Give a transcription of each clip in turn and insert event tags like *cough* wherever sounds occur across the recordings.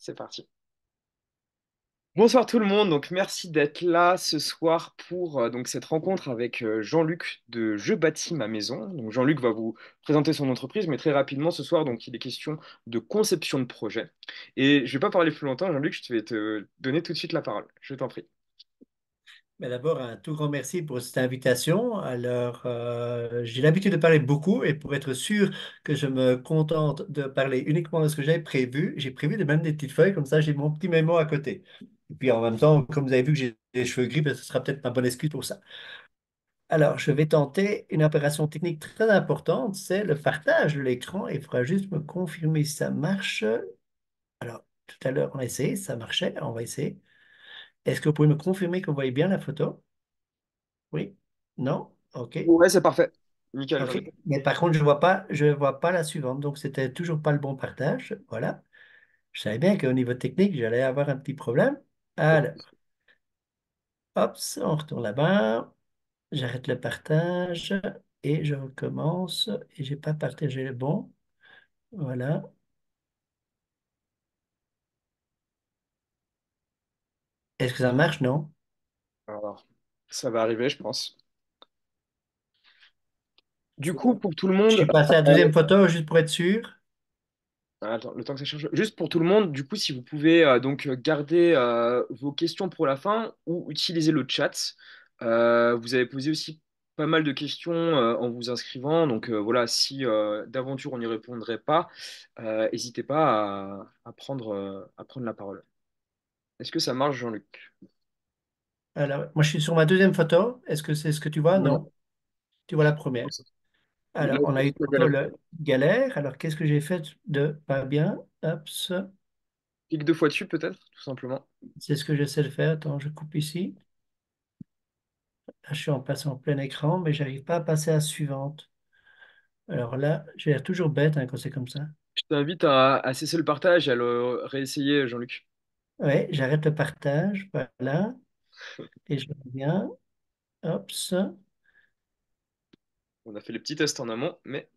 C'est parti. Bonsoir tout le monde, donc merci d'être là ce soir pour euh, donc cette rencontre avec euh, Jean-Luc de Je bâtis ma maison. Donc Jean-Luc va vous présenter son entreprise, mais très rapidement ce soir, donc il est question de conception de projet. Et je ne vais pas parler plus longtemps, Jean-Luc, je vais te donner tout de suite la parole. Je t'en prie. Mais d'abord, un tout grand merci pour cette invitation. Alors, euh, j'ai l'habitude de parler beaucoup et pour être sûr que je me contente de parler uniquement de ce que j'avais prévu, j'ai prévu de mettre des petites feuilles, comme ça j'ai mon petit mémo à côté. Et puis en même temps, comme vous avez vu que j'ai des cheveux gris, ben, ce sera peut-être ma bonne excuse pour ça. Alors, je vais tenter une opération technique très importante, c'est le partage de l'écran. Il faudra juste me confirmer si ça marche. Alors, tout à l'heure, on a essayé, ça marchait, on va essayer. Est-ce que vous pouvez me confirmer que vous voyez bien la photo? Oui? Non? OK. Oui, c'est parfait. Mais par contre, je vois vois pas la suivante. Donc, c'était toujours pas le bon partage. Voilà. Je savais bien qu'au niveau technique, j'allais avoir un petit problème. Alors, hop, on retourne là-bas. J'arrête le partage et je recommence. Et n'ai pas partagé le bon. Voilà. Est-ce que ça marche, non? Alors, ça va arriver, je pense. Du coup, pour tout le monde... Je vais passer à la deuxième euh, photo juste pour être sûr. Ah, attends, le temps que ça change. Juste pour tout le monde, du coup, si vous pouvez euh, donc garder euh, vos questions pour la fin ou utiliser le chat. vous avez posé aussi pas mal de questions en vous inscrivant. Donc voilà, si d'aventure on n'y répondrait pas, n'hésitez pas à, prendre, à prendre la parole. Est-ce que ça marche, Jean-Luc? Alors, moi, je suis sur ma deuxième photo. Est-ce que c'est ce que tu vois? Non. Tu vois la première. Alors, on a eu une galère. galère. Alors, qu'est-ce que j'ai fait de pas bien? Hop, Clique deux fois dessus, peut-être, tout simplement. C'est ce que j'essaie de faire. Attends, je coupe ici. je suis en passant en plein écran, mais je n'arrive pas à passer à la suivante. Alors là, j'ai l'air toujours bête hein, quand c'est comme ça. Je t'invite à, à cesser le partage et à le réessayer, Jean-Luc. Oui, j'arrête le partage, voilà. Et je reviens. Hop, On a fait les petits tests en amont, mais.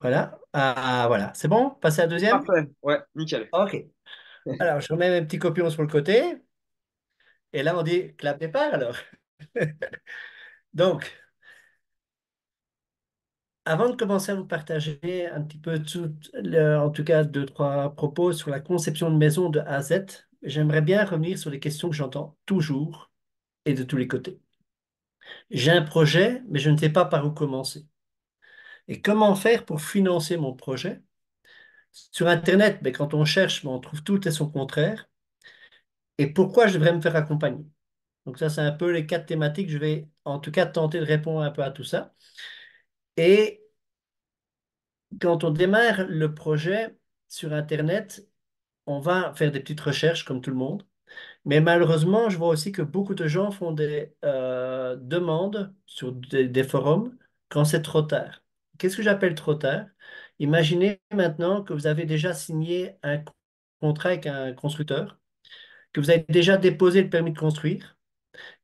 Voilà. Ah, voilà. C'est bon? Passer à la deuxième? Parfait. Ouais, nickel. OK. Alors, je remets mes petits copions sur le côté. Et là, on dit clap départ, alors. *laughs* Donc, avant de commencer à vous partager un petit peu, tout en tout cas, deux, trois propos sur la conception de maison de A à Z, j'aimerais bien revenir sur les questions que j'entends toujours et de tous les côtés. J'ai un projet, mais je ne sais pas par où commencer. Et comment faire pour financer mon projet Sur Internet, mais ben, quand on cherche, ben, on trouve tout et son contraire. Et pourquoi je devrais me faire accompagner Donc ça, c'est un peu les quatre thématiques. Je vais en tout cas tenter de répondre un peu à tout ça. Et quand on démarre le projet sur Internet, on va faire des petites recherches comme tout le monde. Mais malheureusement, je vois aussi que beaucoup de gens font des euh, demandes sur des, forums quand c'est trop tard. Qu'est-ce que j'appelle trop tard? Imaginez maintenant que vous avez déjà signé un contrat avec un constructeur, que vous avez déjà déposé le permis de construire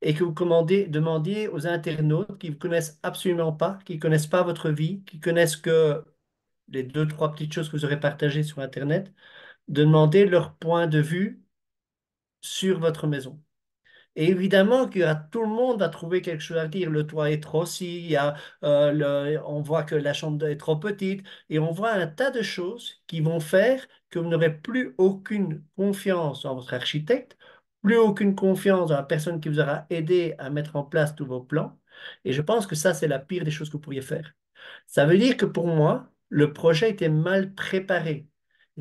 et que vous commandez, demandiez aux internautes qui ne connaissent absolument pas, qui ne connaissent pas votre vie, qui connaissent que les deux, trois petites choses que vous aurez partagées sur Internet, de demander leur point de vue sur votre maison. Et évidemment que ah, tout le monde a trouvé quelque chose à dire. Le toit est trop si, euh, on voit que la chambre est trop petite, et on voit un tas de choses qui vont faire que vous n'aurez plus aucune confiance en votre architecte, plus aucune confiance dans la personne qui vous aura aidé à mettre en place tous vos plans. Et je pense que ça, c'est la pire des choses que vous pourriez faire. Ça veut dire que pour moi, le projet était mal préparé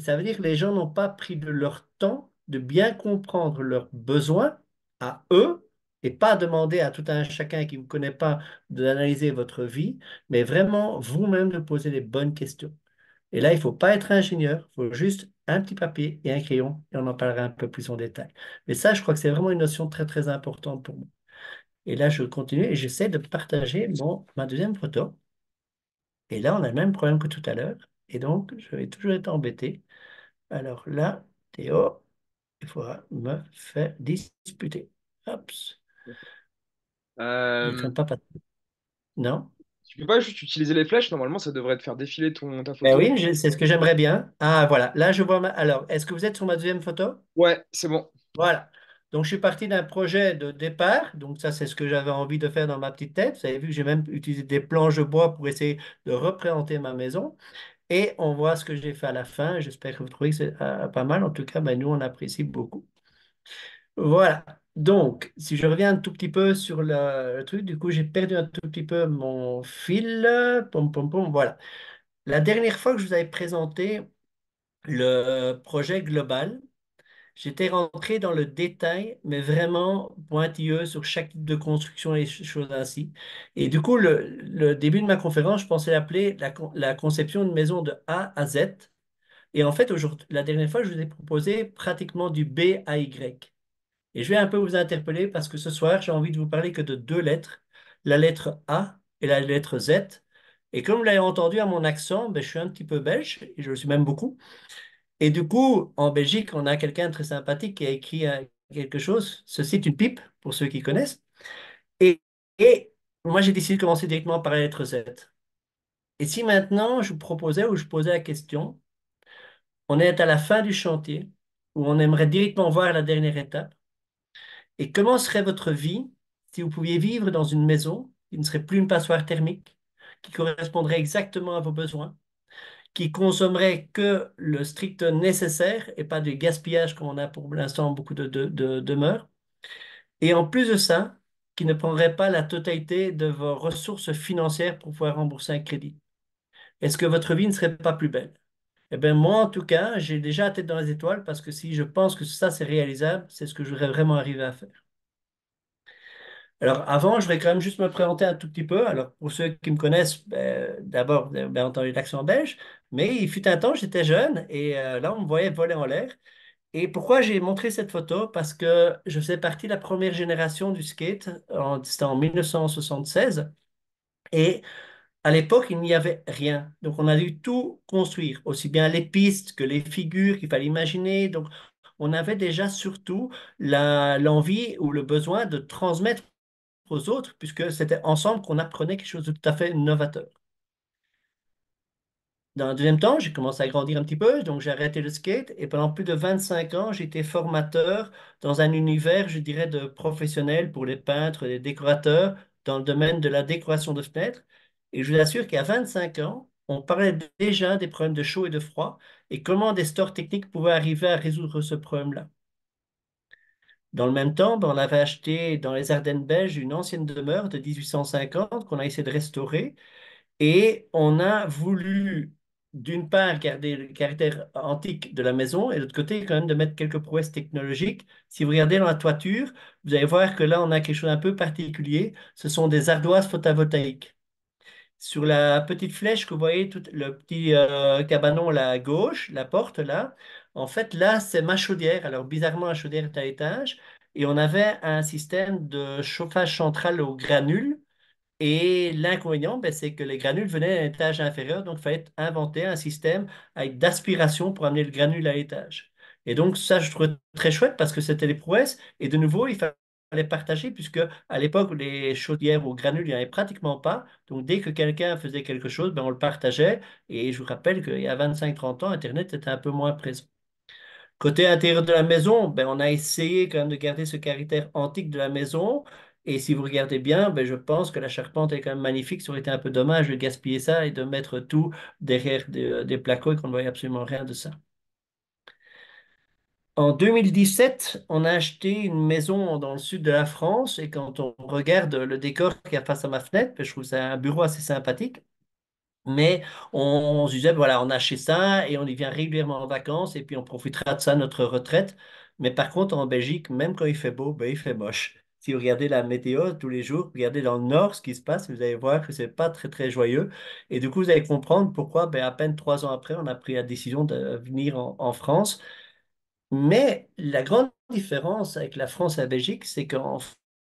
ça veut dire que les gens n'ont pas pris de leur temps de bien comprendre leurs besoins à eux et pas demander à tout un chacun qui ne vous connaît pas d'analyser votre vie, mais vraiment vous-même de poser les bonnes questions. Et là, il ne faut pas être ingénieur, il faut juste un petit papier et un crayon, et on en parlera un peu plus en détail. Mais ça, je crois que c'est vraiment une notion très, très importante pour moi. Et là, je continue et j'essaie de partager ma deuxième photo. Et là, on a le même problème que tout à l'heure. Et donc, je vais toujours être embêté. Alors là, Théo, il faudra me faire disputer. Oups. Euh... Non? Tu peux pas juste utiliser les flèches, normalement ça devrait te faire défiler ton, ta photo. Ben oui, c'est ce que j'aimerais bien. Ah voilà, là je vois ma- Alors, est-ce que vous êtes sur ma deuxième photo? Ouais, c'est bon. Voilà. Donc, je suis parti d'un projet de départ. Donc, ça, c'est ce que j'avais envie de faire dans ma petite tête. Vous avez vu que j'ai même utilisé des planches de bois pour essayer de représenter ma maison. Et on voit ce que j'ai fait à la fin. J'espère que vous trouvez que c'est euh, pas mal. En tout cas, ben, nous, on apprécie beaucoup. Voilà. Donc, si je reviens un tout petit peu sur le, le truc, du coup, j'ai perdu un tout petit peu mon fil. Pom, pom, pom, voilà. La dernière fois que je vous avais présenté le projet global, J'étais rentré dans le détail, mais vraiment pointilleux sur chaque type de construction et choses ainsi. Et du coup, le, début de ma conférence, je pensais l'appeler la, conception d'une maison de A à Z. Et en fait, aujourd'hui, la dernière fois, je vous ai proposé pratiquement du B à Y. Et je vais un peu vous interpeller parce que ce soir, j'ai envie de vous parler que de deux lettres, la lettre A et la lettre Z. Et comme vous l'avez entendu à mon accent, ben, je suis un petit peu belge, et je le suis même beaucoup. Et du coup, en Belgique, on a quelqu'un très sympathique qui a écrit euh, quelque chose. Ceci est une pipe, pour ceux qui connaissent. Et, moi, j'ai décidé de commencer directement par la lettre Z. Et si maintenant, je vous proposais ou je posais la question, on est à la fin du chantier, où on aimerait directement voir la dernière étape, et comment serait votre vie si vous pouviez vivre dans une maison qui ne serait plus une passoire thermique, qui correspondrait exactement à vos besoins, qui consommerait que le strict nécessaire et pas du gaspillage on a pour l'instant beaucoup de, de, demeures. Et en plus de ça, qui ne prendrait pas la totalité de vos ressources financières pour pouvoir rembourser un crédit. Est-ce que votre vie ne serait pas plus belle Eh bien, moi, en tout cas, j'ai déjà la tête dans les étoiles parce que si je pense que ça, c'est réalisable, c'est ce que je voudrais vraiment arriver à faire. Alors, avant, je voudrais quand même juste me présenter un tout petit peu. Alors, pour ceux qui me connaissent, ben, d'abord, bien entendu, l'accent belge, mais il fut un temps, j'étais jeune et euh, là, on me voyait voler en l'air. Et pourquoi j'ai montré cette photo? Parce que je fais partie de la première génération du skate. En, c'était en 1976. Et à l'époque, il n'y avait rien. Donc, on a dû tout construire, aussi bien les pistes que les figures qu'il fallait imaginer. Donc, on avait déjà surtout l'envie ou le besoin de transmettre aux autres, puisque c'était ensemble qu'on apprenait quelque chose de tout à fait novateur. Dans un deuxième temps, j'ai commencé à grandir un petit peu, donc j'ai arrêté le skate et pendant plus de 25 ans, j'étais formateur dans un univers, je dirais, de professionnel pour les peintres, les décorateurs, dans le domaine de la décoration de fenêtres. Et je vous assure qu'à 25 ans, on parlait déjà des problèmes de chaud et de froid et comment des stores techniques pouvaient arriver à résoudre ce problème-là. Dans le même temps, ben, on avait acheté dans les Ardennes belges une ancienne demeure de 1850 qu'on a essayé de restaurer et on a voulu d'une part, garder le caractère antique de la maison et de l'autre côté, quand même, de mettre quelques prouesses technologiques. Si vous regardez dans la toiture, vous allez voir que là, on a quelque chose d'un peu particulier. Ce sont des ardoises photovoltaïques. Sur la petite flèche que vous voyez, tout, le petit euh, cabanon là à gauche, la porte là, en fait, là, c'est ma chaudière. Alors, bizarrement, la chaudière est à étage. Et on avait un système de chauffage central au granule et l'inconvénient, ben, c'est que les granules venaient à l'étage inférieur, donc il fallait inventer un système avec d'aspiration pour amener le granule à l'étage. Et donc ça, je trouve très chouette parce que c'était les prouesses. Et de nouveau, il fallait partager puisque à l'époque, les chaudières aux granules, il n'y en avait pratiquement pas. Donc dès que quelqu'un faisait quelque chose, ben, on le partageait. Et je vous rappelle qu'il y a 25-30 ans, Internet était un peu moins présent. Côté intérieur de la maison, ben, on a essayé quand même de garder ce caractère antique de la maison. Et si vous regardez bien, ben, je pense que la charpente est quand même magnifique. Ça aurait été un peu dommage de gaspiller ça et de mettre tout derrière des, euh, des placos et qu'on ne voyait absolument rien de ça. En 2017, on a acheté une maison dans le sud de la France et quand on regarde le décor qu'il y a face à ma fenêtre, ben, je trouve ça un bureau assez sympathique. Mais on, se disait, voilà, on a acheté ça et on y vient régulièrement en vacances et puis on profitera de ça notre retraite. Mais par contre, en Belgique, même quand il fait beau, ben, il fait moche. Si vous regardez la météo tous les jours, regardez dans le nord ce qui se passe, vous allez voir que ce n'est pas très, très joyeux. Et du coup, vous allez comprendre pourquoi, ben, à peine trois ans après, on a pris la décision de venir en, France. Mais la grande différence avec la France et la Belgique, c'est qu'en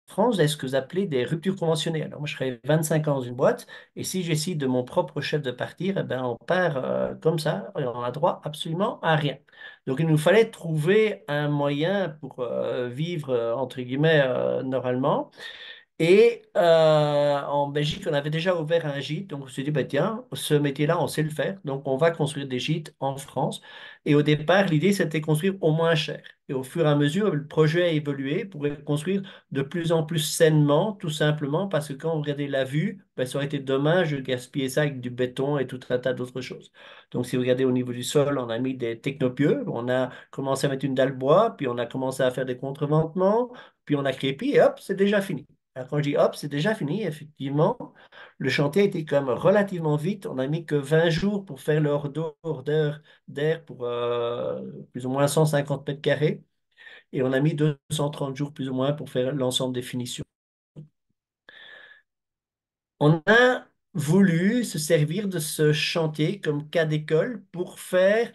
France est ce que vous appelez des ruptures conventionnelles. Alors moi, je serai 25 ans dans une boîte, et si j'essaye de mon propre chef de partir, eh ben, on part euh, comme ça, on a droit absolument à rien. Donc il nous fallait trouver un moyen pour euh, vivre, euh, entre guillemets, normalement. Et en Belgique, on avait déjà ouvert un gîte, donc on s'est dit, bah, tiens, ce métier-là, on sait le faire, donc on va construire des gîtes en France. Et au départ, l'idée, c'était construire au moins cher. Et au fur et à mesure, le projet a évolué pour construire de plus en plus sainement, tout simplement parce que quand vous regardez la vue, ben, ça aurait été dommage de gaspiller ça avec du béton et tout un tas d'autres choses. Donc, si vous regardez au niveau du sol, on a mis des technopieux, on a commencé à mettre une dalle bois, puis on a commencé à faire des contreventements, puis on a crépi, et hop, c'est déjà fini. Alors, quand je dis hop, c'est déjà fini, effectivement, le chantier était comme relativement vite. On a mis que 20 jours pour faire l'ordre hors d'air pour euh, plus ou moins 150 mètres carrés. Et on a mis 230 jours plus ou moins pour faire l'ensemble des finitions. On a voulu se servir de ce chantier comme cas d'école pour faire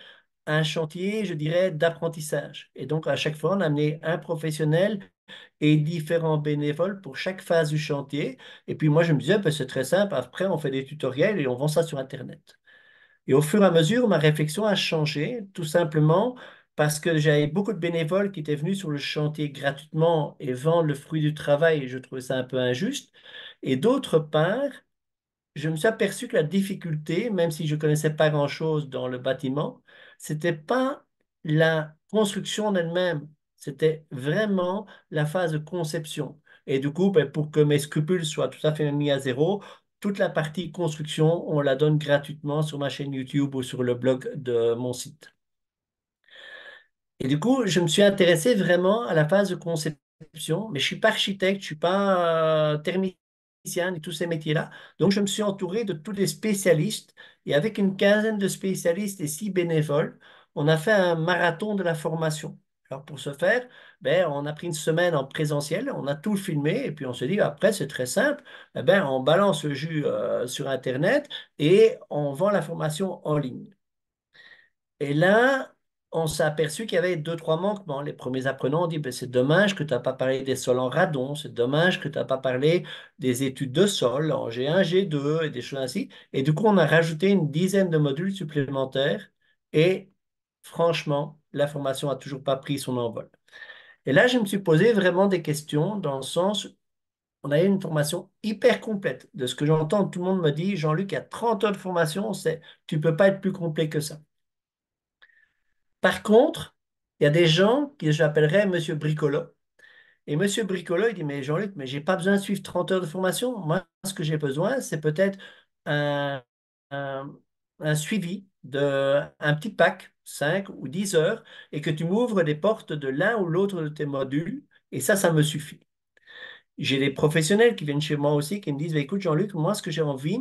un chantier, je dirais, d'apprentissage. Et donc, à chaque fois, on a amené un professionnel et différents bénévoles pour chaque phase du chantier. Et puis moi, je me disais, ah, ben, c'est très simple, après, on fait des tutoriels et on vend ça sur Internet. Et au fur et à mesure, ma réflexion a changé, tout simplement parce que j'avais beaucoup de bénévoles qui étaient venus sur le chantier gratuitement et vendre le fruit du travail, et je trouvais ça un peu injuste. Et d'autre part, je me suis aperçu que la difficulté, même si je ne connaissais pas grand-chose dans le bâtiment, c'était pas la construction en elle-même, c'était vraiment la phase de conception. Et du coup, ben, pour que mes scrupules soient tout à fait mis à zéro, toute la partie construction, on la donne gratuitement sur ma chaîne YouTube ou sur le blog de mon site. Et du coup, je me suis intéressé vraiment à la phase de conception, mais je ne suis pas architecte, je ne suis pas euh, thermicien et tous ces métiers-là. Donc, je me suis entouré de tous les spécialistes et avec une quinzaine de spécialistes et six bénévoles, on a fait un marathon de la formation. Alors pour ce faire, ben, on a pris une semaine en présentiel, on a tout filmé et puis on se dit après c'est très simple, eh ben, on balance le jus euh, sur Internet et on vend la formation en ligne. Et là, on s'est aperçu qu'il y avait deux, trois manquements. Les premiers apprenants ont dit, ben, c'est dommage que tu n'as pas parlé des sols en radon, c'est dommage que tu n'as pas parlé des études de sol en G1, G2 et des choses ainsi. Et du coup, on a rajouté une dizaine de modules supplémentaires. Et franchement, la formation n'a toujours pas pris son envol. Et là, je me suis posé vraiment des questions dans le sens, on a une formation hyper complète. De ce que j'entends, tout le monde me dit, Jean-Luc, il y a 30 heures de formation, tu ne peux pas être plus complet que ça. Par contre, il y a des gens que j'appellerais Monsieur Bricolo. Et Monsieur Bricolo, il dit, mais Jean-Luc, mais n'ai pas besoin de suivre 30 heures de formation. Moi, ce que j'ai besoin, c'est peut-être un, un suivi d'un petit pack, 5 ou 10 heures, et que tu m'ouvres les portes de l'un ou l'autre de tes modules, et ça, ça me suffit. J'ai des professionnels qui viennent chez moi aussi, qui me disent, écoute Jean-Luc, moi, ce que j'ai envie,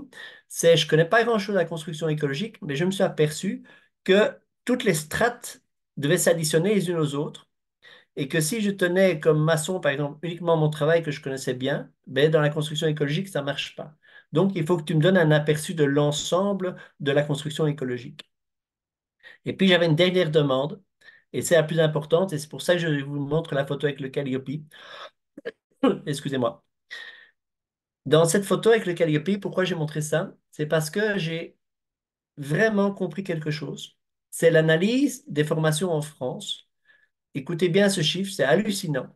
c'est, je ne connais pas grand-chose à la construction écologique, mais je me suis aperçu que toutes les strates devaient s'additionner les unes aux autres, et que si je tenais comme maçon, par exemple, uniquement mon travail que je connaissais bien, ben, dans la construction écologique, ça ne marche pas. Donc, il faut que tu me donnes un aperçu de l'ensemble de la construction écologique. Et puis, j'avais une dernière demande, et c'est la plus importante, et c'est pour ça que je vous montre la photo avec le Calliope. *coughs* Excusez-moi. Dans cette photo avec le Calliope, pourquoi j'ai montré ça C'est parce que j'ai vraiment compris quelque chose. C'est l'analyse des formations en France. Écoutez bien ce chiffre, c'est hallucinant.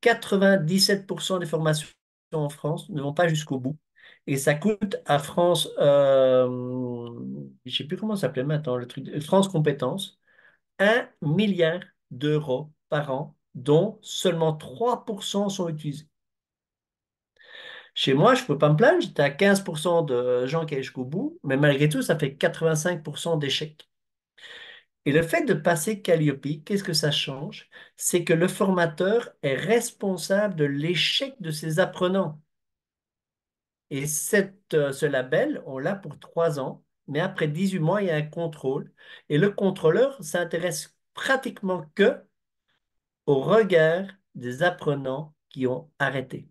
97% des formations en France ne vont pas jusqu'au bout. Et ça coûte à France, euh, je sais plus comment ça s'appelait maintenant, le truc, France Compétences, 1 milliard d'euros par an, dont seulement 3% sont utilisés. Chez moi, je ne peux pas me plaindre, j'étais à 15% de gens qui allaient jusqu'au bout, mais malgré tout, ça fait 85% d'échecs. Et le fait de passer Calliope, qu'est-ce que ça change C'est que le formateur est responsable de l'échec de ses apprenants. Et cette, euh, ce label, on l'a pour trois ans, mais après 18 mois, il y a un contrôle. Et le contrôleur s'intéresse pratiquement que au regard des apprenants qui ont arrêté.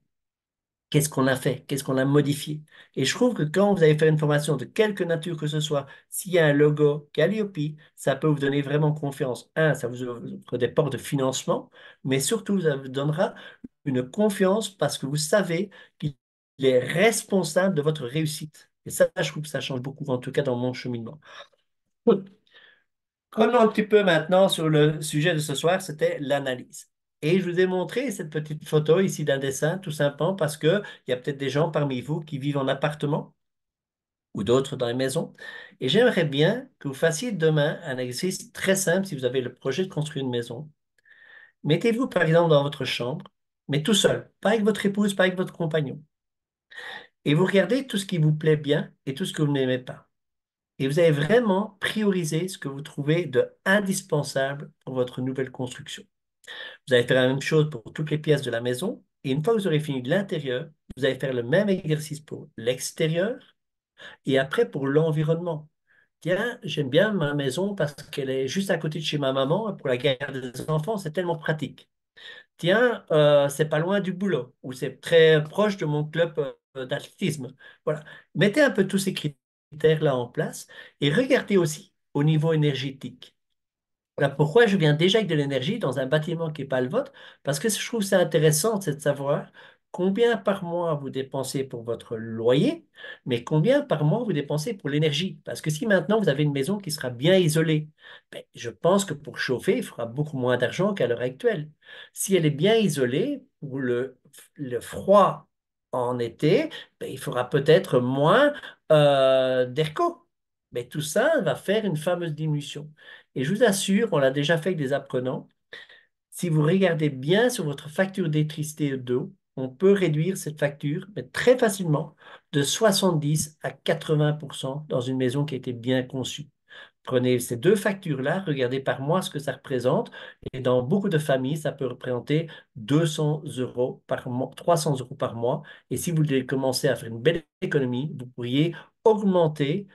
Qu'est-ce qu'on a fait Qu'est-ce qu'on a modifié Et je trouve que quand vous allez faire une formation de quelque nature que ce soit, s'il y a un logo Calliope, ça peut vous donner vraiment confiance. Un, ça vous ouvre des portes de financement, mais surtout, ça vous donnera une confiance parce que vous savez qu'il les responsables de votre réussite. Et ça, je trouve que ça change beaucoup, en tout cas dans mon cheminement. Revenons un petit peu maintenant sur le sujet de ce soir, c'était l'analyse. Et je vous ai montré cette petite photo ici d'un dessin, tout simplement parce qu'il y a peut-être des gens parmi vous qui vivent en appartement ou d'autres dans les maisons. Et j'aimerais bien que vous fassiez demain un exercice très simple si vous avez le projet de construire une maison. Mettez-vous par exemple dans votre chambre, mais tout seul, pas avec votre épouse, pas avec votre compagnon. Et vous regardez tout ce qui vous plaît bien et tout ce que vous n'aimez pas. Et vous allez vraiment prioriser ce que vous trouvez de indispensable pour votre nouvelle construction. Vous allez faire la même chose pour toutes les pièces de la maison. Et une fois que vous aurez fini de l'intérieur, vous allez faire le même exercice pour l'extérieur et après pour l'environnement. Tiens, j'aime bien ma maison parce qu'elle est juste à côté de chez ma maman pour la guerre des enfants, c'est tellement pratique. Tiens, euh, c'est pas loin du boulot ou c'est très proche de mon club euh, euh, d'athlétisme. Voilà. Mettez un peu tous ces critères-là en place et regardez aussi au niveau énergétique. Voilà pourquoi je viens déjà avec de l'énergie dans un bâtiment qui n'est pas le vôtre, parce que je trouve ça intéressant, de savoir combien par mois vous dépensez pour votre loyer, mais combien par mois vous dépensez pour l'énergie. Parce que si maintenant vous avez une maison qui sera bien isolée, ben, je pense que pour chauffer, il fera beaucoup moins d'argent qu'à l'heure actuelle. Si elle est bien isolée, pour le, le froid en été, ben, il faudra peut-être moins euh, d'ERCO. Mais tout ça va faire une fameuse diminution. Et je vous assure, on l'a déjà fait avec des apprenants, si vous regardez bien sur votre facture d'électricité d'eau, on peut réduire cette facture très facilement de 70 à 80 dans une maison qui a été bien conçue. Prenez ces deux factures-là, regardez par mois ce que ça représente. Et dans beaucoup de familles, ça peut représenter 200 euros par mois, 300 euros par mois. Et si vous voulez commencer à faire une belle économie, vous pourriez augmenter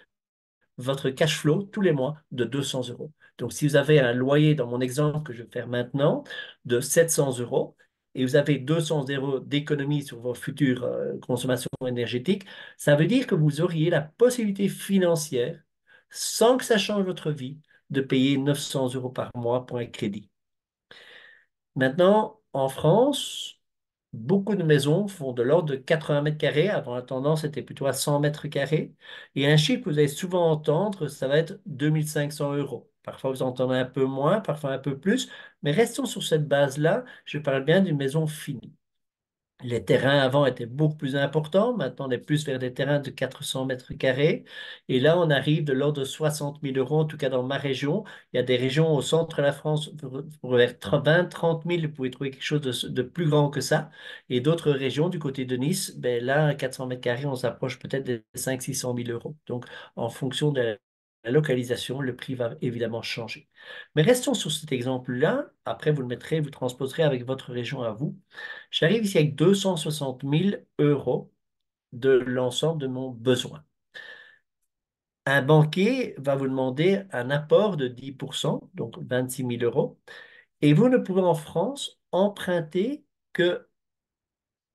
votre cash flow tous les mois de 200 euros. Donc, si vous avez un loyer, dans mon exemple que je vais faire maintenant, de 700 euros, et vous avez 200 euros d'économie sur vos futures euh, consommations énergétiques, ça veut dire que vous auriez la possibilité financière sans que ça change votre vie, de payer 900 euros par mois pour un crédit. Maintenant, en France, beaucoup de maisons font de l'ordre de 80 mètres carrés. Avant la tendance, c'était plutôt à 100 mètres carrés. Et un chiffre que vous allez souvent entendre, ça va être 2500 euros. Parfois, vous entendez un peu moins, parfois un peu plus. Mais restons sur cette base-là. Je parle bien d'une maison finie. Les terrains avant étaient beaucoup plus importants. Maintenant, on est plus vers des terrains de 400 mètres carrés. Et là, on arrive de l'ordre de 60 000 euros, en tout cas dans ma région. Il y a des régions au centre de la France, vers 20 30 000, vous pouvez trouver quelque chose de, plus grand que ça. Et d'autres régions du côté de Nice, ben là, 400 mètres carrés, on s'approche peut-être des 500 600 000 euros. Donc, en fonction de la localisation, le prix va évidemment changer. Mais restons sur cet exemple-là. Après, vous le mettrez, vous transposerez avec votre région à vous. J'arrive ici avec 260 000 euros de l'ensemble de mon besoin. Un banquier va vous demander un apport de 10%, donc 26 000 euros, et vous ne pouvez en France emprunter que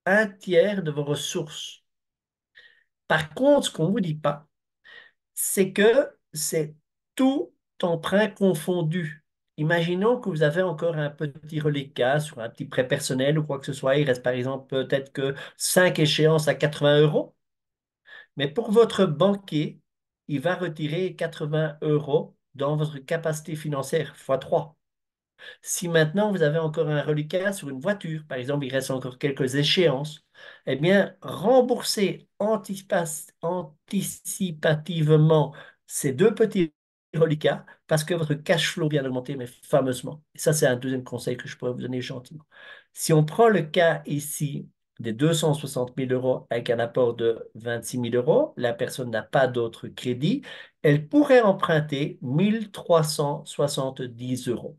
un tiers de vos ressources. Par contre, ce qu'on ne vous dit pas, c'est que c'est tout emprunt confondu. Imaginons que vous avez encore un petit reliquat sur un petit prêt personnel ou quoi que ce soit. Il reste par exemple peut-être que 5 échéances à 80 euros. Mais pour votre banquier, il va retirer 80 euros dans votre capacité financière x 3. Si maintenant vous avez encore un reliquat sur une voiture, par exemple, il reste encore quelques échéances, eh bien, rembourser anticipativement ces deux petits reliquats parce que votre cash flow vient d'augmenter, mais fameusement. Et ça, c'est un deuxième conseil que je pourrais vous donner gentiment. Si on prend le cas ici des 260 000 euros avec un apport de 26 000 euros, la personne n'a pas d'autre crédit, elle pourrait emprunter 1370 euros.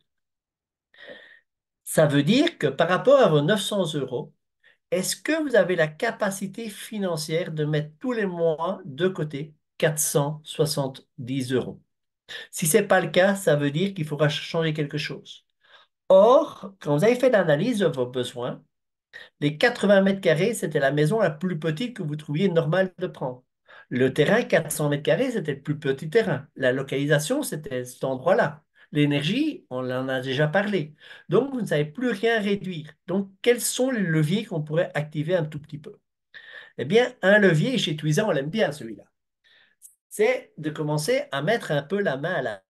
Ça veut dire que par rapport à vos 900 euros, est-ce que vous avez la capacité financière de mettre tous les mois de côté 470 euros. Si ce n'est pas le cas, ça veut dire qu'il faudra changer quelque chose. Or, quand vous avez fait l'analyse de vos besoins, les 80 mètres carrés, c'était la maison la plus petite que vous trouviez normale de prendre. Le terrain, 400 mètres carrés, c'était le plus petit terrain. La localisation, c'était cet endroit-là. L'énergie, on en a déjà parlé. Donc, vous ne savez plus rien réduire. Donc, quels sont les leviers qu'on pourrait activer un tout petit peu Eh bien, un levier, chez Twiza, on l'aime bien celui-là c'est de commencer à mettre un peu la main à la,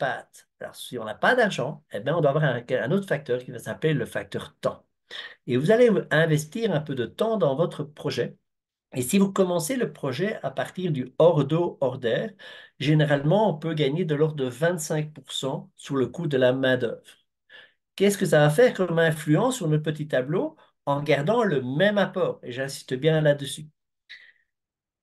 pâte. Alors, si on n'a pas d'argent, eh bien, on doit avoir un, autre facteur qui va s'appeler le facteur temps. Et vous allez investir un peu de temps dans votre projet. Et si vous commencez le projet à partir du hors order, généralement, on peut gagner de l'ordre de 25% sur le coût de la main-d'œuvre. Qu'est-ce que ça va faire comme influence sur notre petit tableau en gardant le même apport Et j'insiste bien là-dessus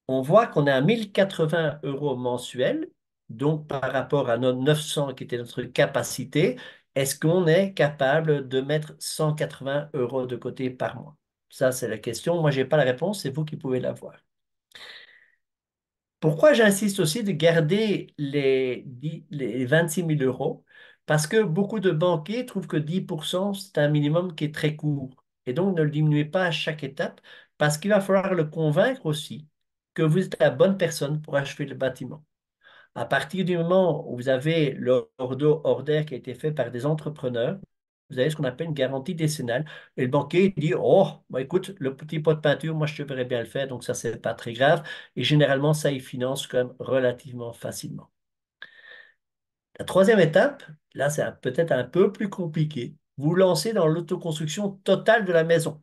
on voit qu'on est à 1080 euros mensuels, donc par rapport à nos 900 qui était notre capacité, est-ce qu'on est capable de mettre 180 euros de côté par mois Ça, c'est la question. Moi, je n'ai pas la réponse, c'est vous qui pouvez l'avoir. Pourquoi j'insiste aussi de garder les, les 26 000 euros Parce que beaucoup de banquiers trouvent que 10%, c'est un minimum qui est très court. Et donc, ne le diminuez pas à chaque étape, parce qu'il va falloir le convaincre aussi que vous êtes la bonne personne pour achever le bâtiment. À partir du moment où vous avez l'ordre qui a été fait par des entrepreneurs, vous avez ce qu'on appelle une garantie décennale. Et le banquier dit Oh, bah, écoute, le petit pot de peinture, moi, je te verrais bien le faire, donc ça, c'est pas très grave. Et généralement, ça, il finance quand même relativement facilement. La troisième étape, là, c'est peut-être un peu plus compliqué. Vous lancez dans l'autoconstruction totale de la maison.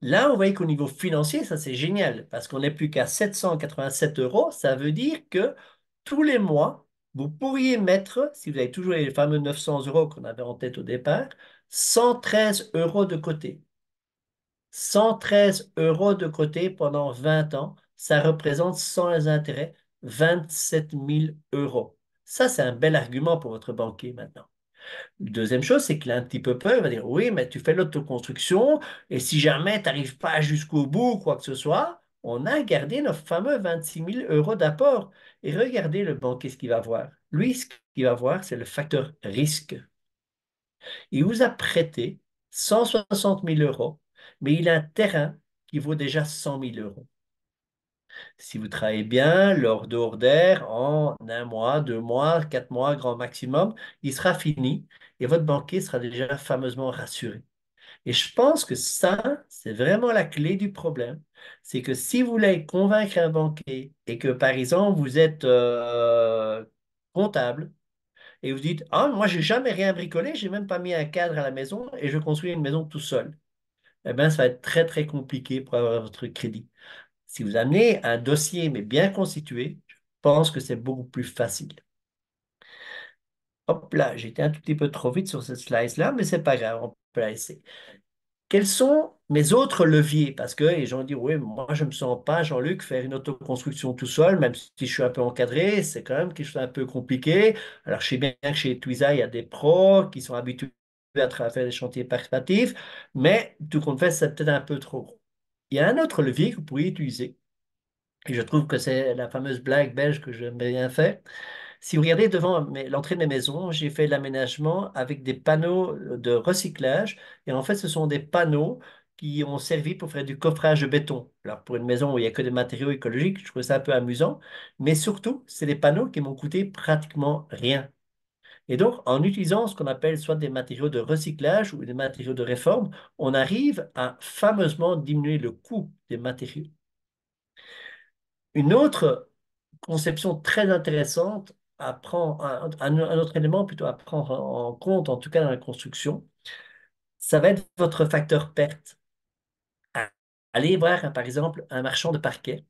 Là, vous voyez qu'au niveau financier, ça c'est génial, parce qu'on n'est plus qu'à 787 euros. Ça veut dire que tous les mois, vous pourriez mettre, si vous avez toujours les fameux 900 euros qu'on avait en tête au départ, 113 euros de côté. 113 euros de côté pendant 20 ans, ça représente sans les intérêts 27 000 euros. Ça, c'est un bel argument pour votre banquier maintenant. Deuxième chose, c'est qu'il a un petit peu peur, il va dire oui, mais tu fais l'autoconstruction, et si jamais tu n'arrives pas jusqu'au bout, quoi que ce soit, on a gardé nos fameux 26 000 euros d'apport. Et regardez le banquier, ce qu'il va voir. Lui, ce qu'il va voir, c'est le facteur risque. Il vous a prêté 160 000 euros, mais il a un terrain qui vaut déjà 100 000 euros. Si vous travaillez bien, l'ordre d'air, en un mois, deux mois, quatre mois, grand maximum, il sera fini et votre banquier sera déjà fameusement rassuré. Et je pense que ça, c'est vraiment la clé du problème. C'est que si vous voulez convaincre un banquier et que, par exemple, vous êtes euh, comptable et vous dites Ah, moi, je n'ai jamais rien bricolé, j'ai même pas mis un cadre à la maison et je construis une maison tout seul. Eh bien, ça va être très, très compliqué pour avoir votre crédit. Si vous amenez un dossier, mais bien constitué, je pense que c'est beaucoup plus facile. Hop là, j'étais un tout petit peu trop vite sur cette slide-là, mais ce n'est pas grave, on peut la laisser. Quels sont mes autres leviers? Parce que les gens disent, oui, moi, je ne me sens pas, Jean-Luc, faire une autoconstruction tout seul, même si je suis un peu encadré, c'est quand même quelque chose d'un peu compliqué. Alors, je sais bien que chez Twiza, il y a des pros qui sont habitués à faire des chantiers participatifs, mais tout compte fait, c'est peut-être un peu trop gros. Il y a un autre levier que vous pouvez utiliser. Et je trouve que c'est la fameuse blague belge que j'aime bien faire. Si vous regardez devant l'entrée de mes maisons, j'ai fait l'aménagement avec des panneaux de recyclage. Et en fait, ce sont des panneaux qui ont servi pour faire du coffrage de béton. Alors, pour une maison où il n'y a que des matériaux écologiques, je trouve ça un peu amusant. Mais surtout, c'est des panneaux qui m'ont coûté pratiquement rien. Et donc, en utilisant ce qu'on appelle soit des matériaux de recyclage ou des matériaux de réforme, on arrive à fameusement diminuer le coût des matériaux. Une autre conception très intéressante à un, un, autre élément plutôt à prendre en compte, en tout cas dans la construction, ça va être votre facteur perte. Allez voir, par exemple, un marchand de parquet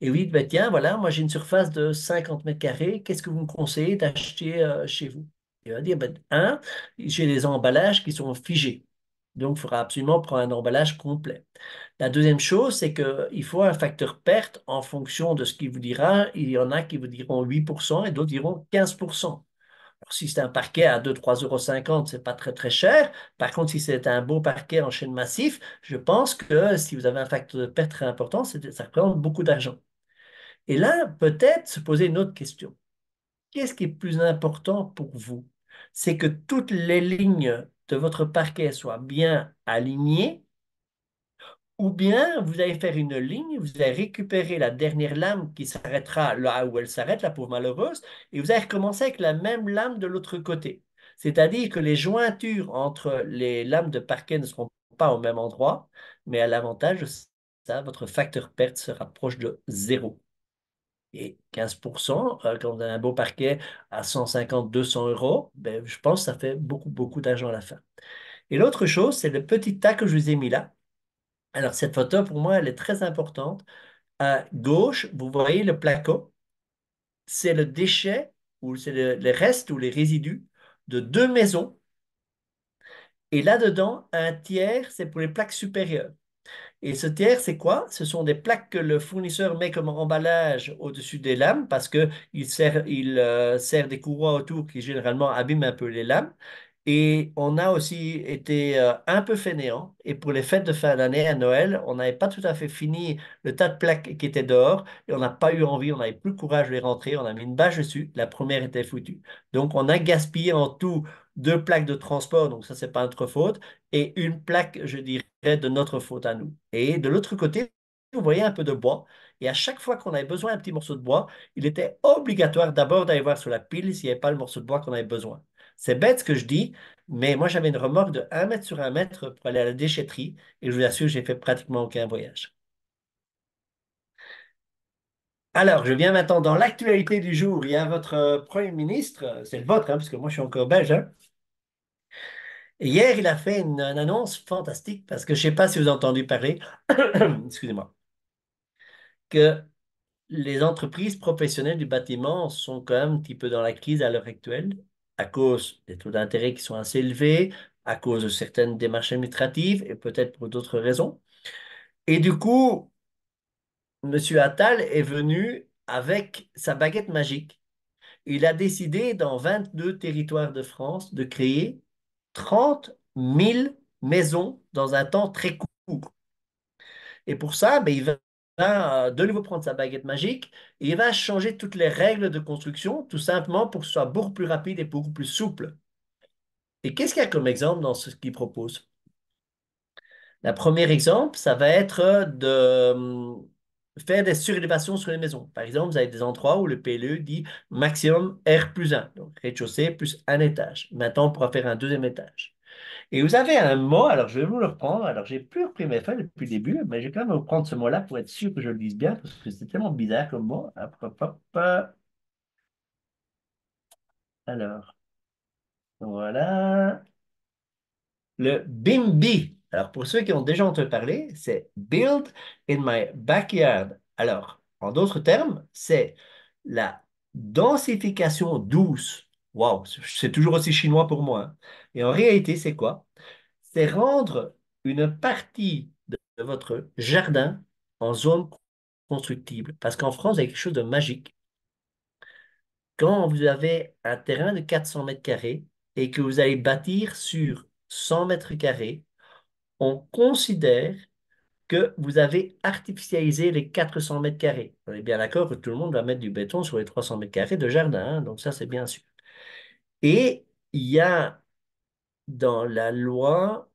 et vous dites, ben tiens, voilà, moi j'ai une surface de 50 mètres carrés, qu'est-ce que vous me conseillez d'acheter euh, chez vous Il va dire, ben, un, j'ai des emballages qui sont figés. Donc, il faudra absolument prendre un emballage complet. La deuxième chose, c'est qu'il faut un facteur perte en fonction de ce qu'il vous dira. Il y en a qui vous diront 8% et d'autres diront 15% si c'est un parquet à 2-3,50 euros, n'est pas très très cher. Par contre, si c'est un beau parquet en chaîne massif, je pense que si vous avez un facteur de perte très important, ça représente beaucoup d'argent. Et là, peut-être se poser une autre question. Qu'est-ce qui est plus important pour vous C'est que toutes les lignes de votre parquet soient bien alignées ou bien vous allez faire une ligne, vous allez récupérer la dernière lame qui s'arrêtera là où elle s'arrête, la pauvre malheureuse, et vous allez recommencer avec la même lame de l'autre côté. C'est-à-dire que les jointures entre les lames de parquet ne seront pas au même endroit, mais à l'avantage, ça, votre facteur perte se rapproche de zéro. Et 15%, euh, quand on a un beau parquet à 150, 200 euros, ben, je pense que ça fait beaucoup, beaucoup d'argent à la fin. Et l'autre chose, c'est le petit tas que je vous ai mis là, alors, cette photo, pour moi, elle est très importante. À gauche, vous voyez le placo. C'est le déchet ou c'est les restes ou les résidus de deux maisons. Et là-dedans, un tiers, c'est pour les plaques supérieures. Et ce tiers, c'est quoi? Ce sont des plaques que le fournisseur met comme emballage au-dessus des lames parce qu'il sert, il, euh, sert des courroies autour qui généralement abîment un peu les lames. Et on a aussi été euh, un peu fainéant. Et pour les fêtes de fin d'année, à Noël, on n'avait pas tout à fait fini le tas de plaques qui était dehors. Et on n'a pas eu envie, on n'avait plus le courage de les rentrer. On a mis une bâche dessus. La première était foutue. Donc, on a gaspillé en tout deux plaques de transport. Donc, ça, c'est pas notre faute. Et une plaque, je dirais, de notre faute à nous. Et de l'autre côté, vous voyez un peu de bois. Et à chaque fois qu'on avait besoin d'un petit morceau de bois, il était obligatoire d'abord d'aller voir sur la pile s'il n'y avait pas le morceau de bois qu'on avait besoin. C'est bête ce que je dis, mais moi, j'avais une remorque de 1 mètre sur 1 mètre pour aller à la déchetterie et je vous assure, j'ai fait pratiquement aucun voyage. Alors, je viens maintenant dans l'actualité du jour. Il y a votre euh, Premier ministre, c'est le vôtre, hein, parce que moi, je suis encore belge. Hein. Hier, il a fait une, une, annonce fantastique parce que je ne sais pas si vous avez entendu parler, *coughs* excusez-moi, que les entreprises professionnelles du bâtiment sont quand même un petit peu dans la crise à l'heure actuelle à cause des taux d'intérêt qui sont assez élevés, à cause de certaines démarches administratives et peut-être pour d'autres raisons. Et du coup, M. Attal est venu avec sa baguette magique. Il a décidé dans 22 territoires de France de créer 30 000 maisons dans un temps très court. Et pour ça, ben, il va va hein, euh, de nouveau prendre sa baguette magique et il va changer toutes les règles de construction, tout simplement pour que ce soit beaucoup plus rapide et beaucoup plus souple. Et qu'est-ce qu'il y a comme exemple dans ce qu'il propose Le premier exemple, ça va être euh, de hum, faire des surélévations sur les maisons. Par exemple, vous avez des endroits où le PLE dit maximum R plus 1, donc rez-de-chaussée plus un étage. Maintenant, on pourra faire un deuxième étage. Et vous avez un mot, alors je vais vous le reprendre. Alors, j'ai plus repris mes feuilles depuis le début, mais je vais quand même reprendre ce mot-là pour être sûr que je le dise bien, parce que c'est tellement bizarre comme mot. Alors, voilà. Le BIMBI. Alors, pour ceux qui ont déjà entendu parler, c'est Build in my backyard. Alors, en d'autres termes, c'est la densification douce. Waouh, c'est toujours aussi chinois pour moi. Hein. Et en réalité, c'est quoi? C'est rendre une partie de, votre jardin en zone constructible. Parce qu'en France, il y a quelque chose de magique. Quand vous avez un terrain de 400 mètres carrés et que vous allez bâtir sur 100 mètres carrés, on considère que vous avez artificialisé les 400 mètres carrés. On est bien d'accord que tout le monde va mettre du béton sur les 300 mètres carrés de jardin, hein, donc ça c'est bien sûr. Et il y a dans la loi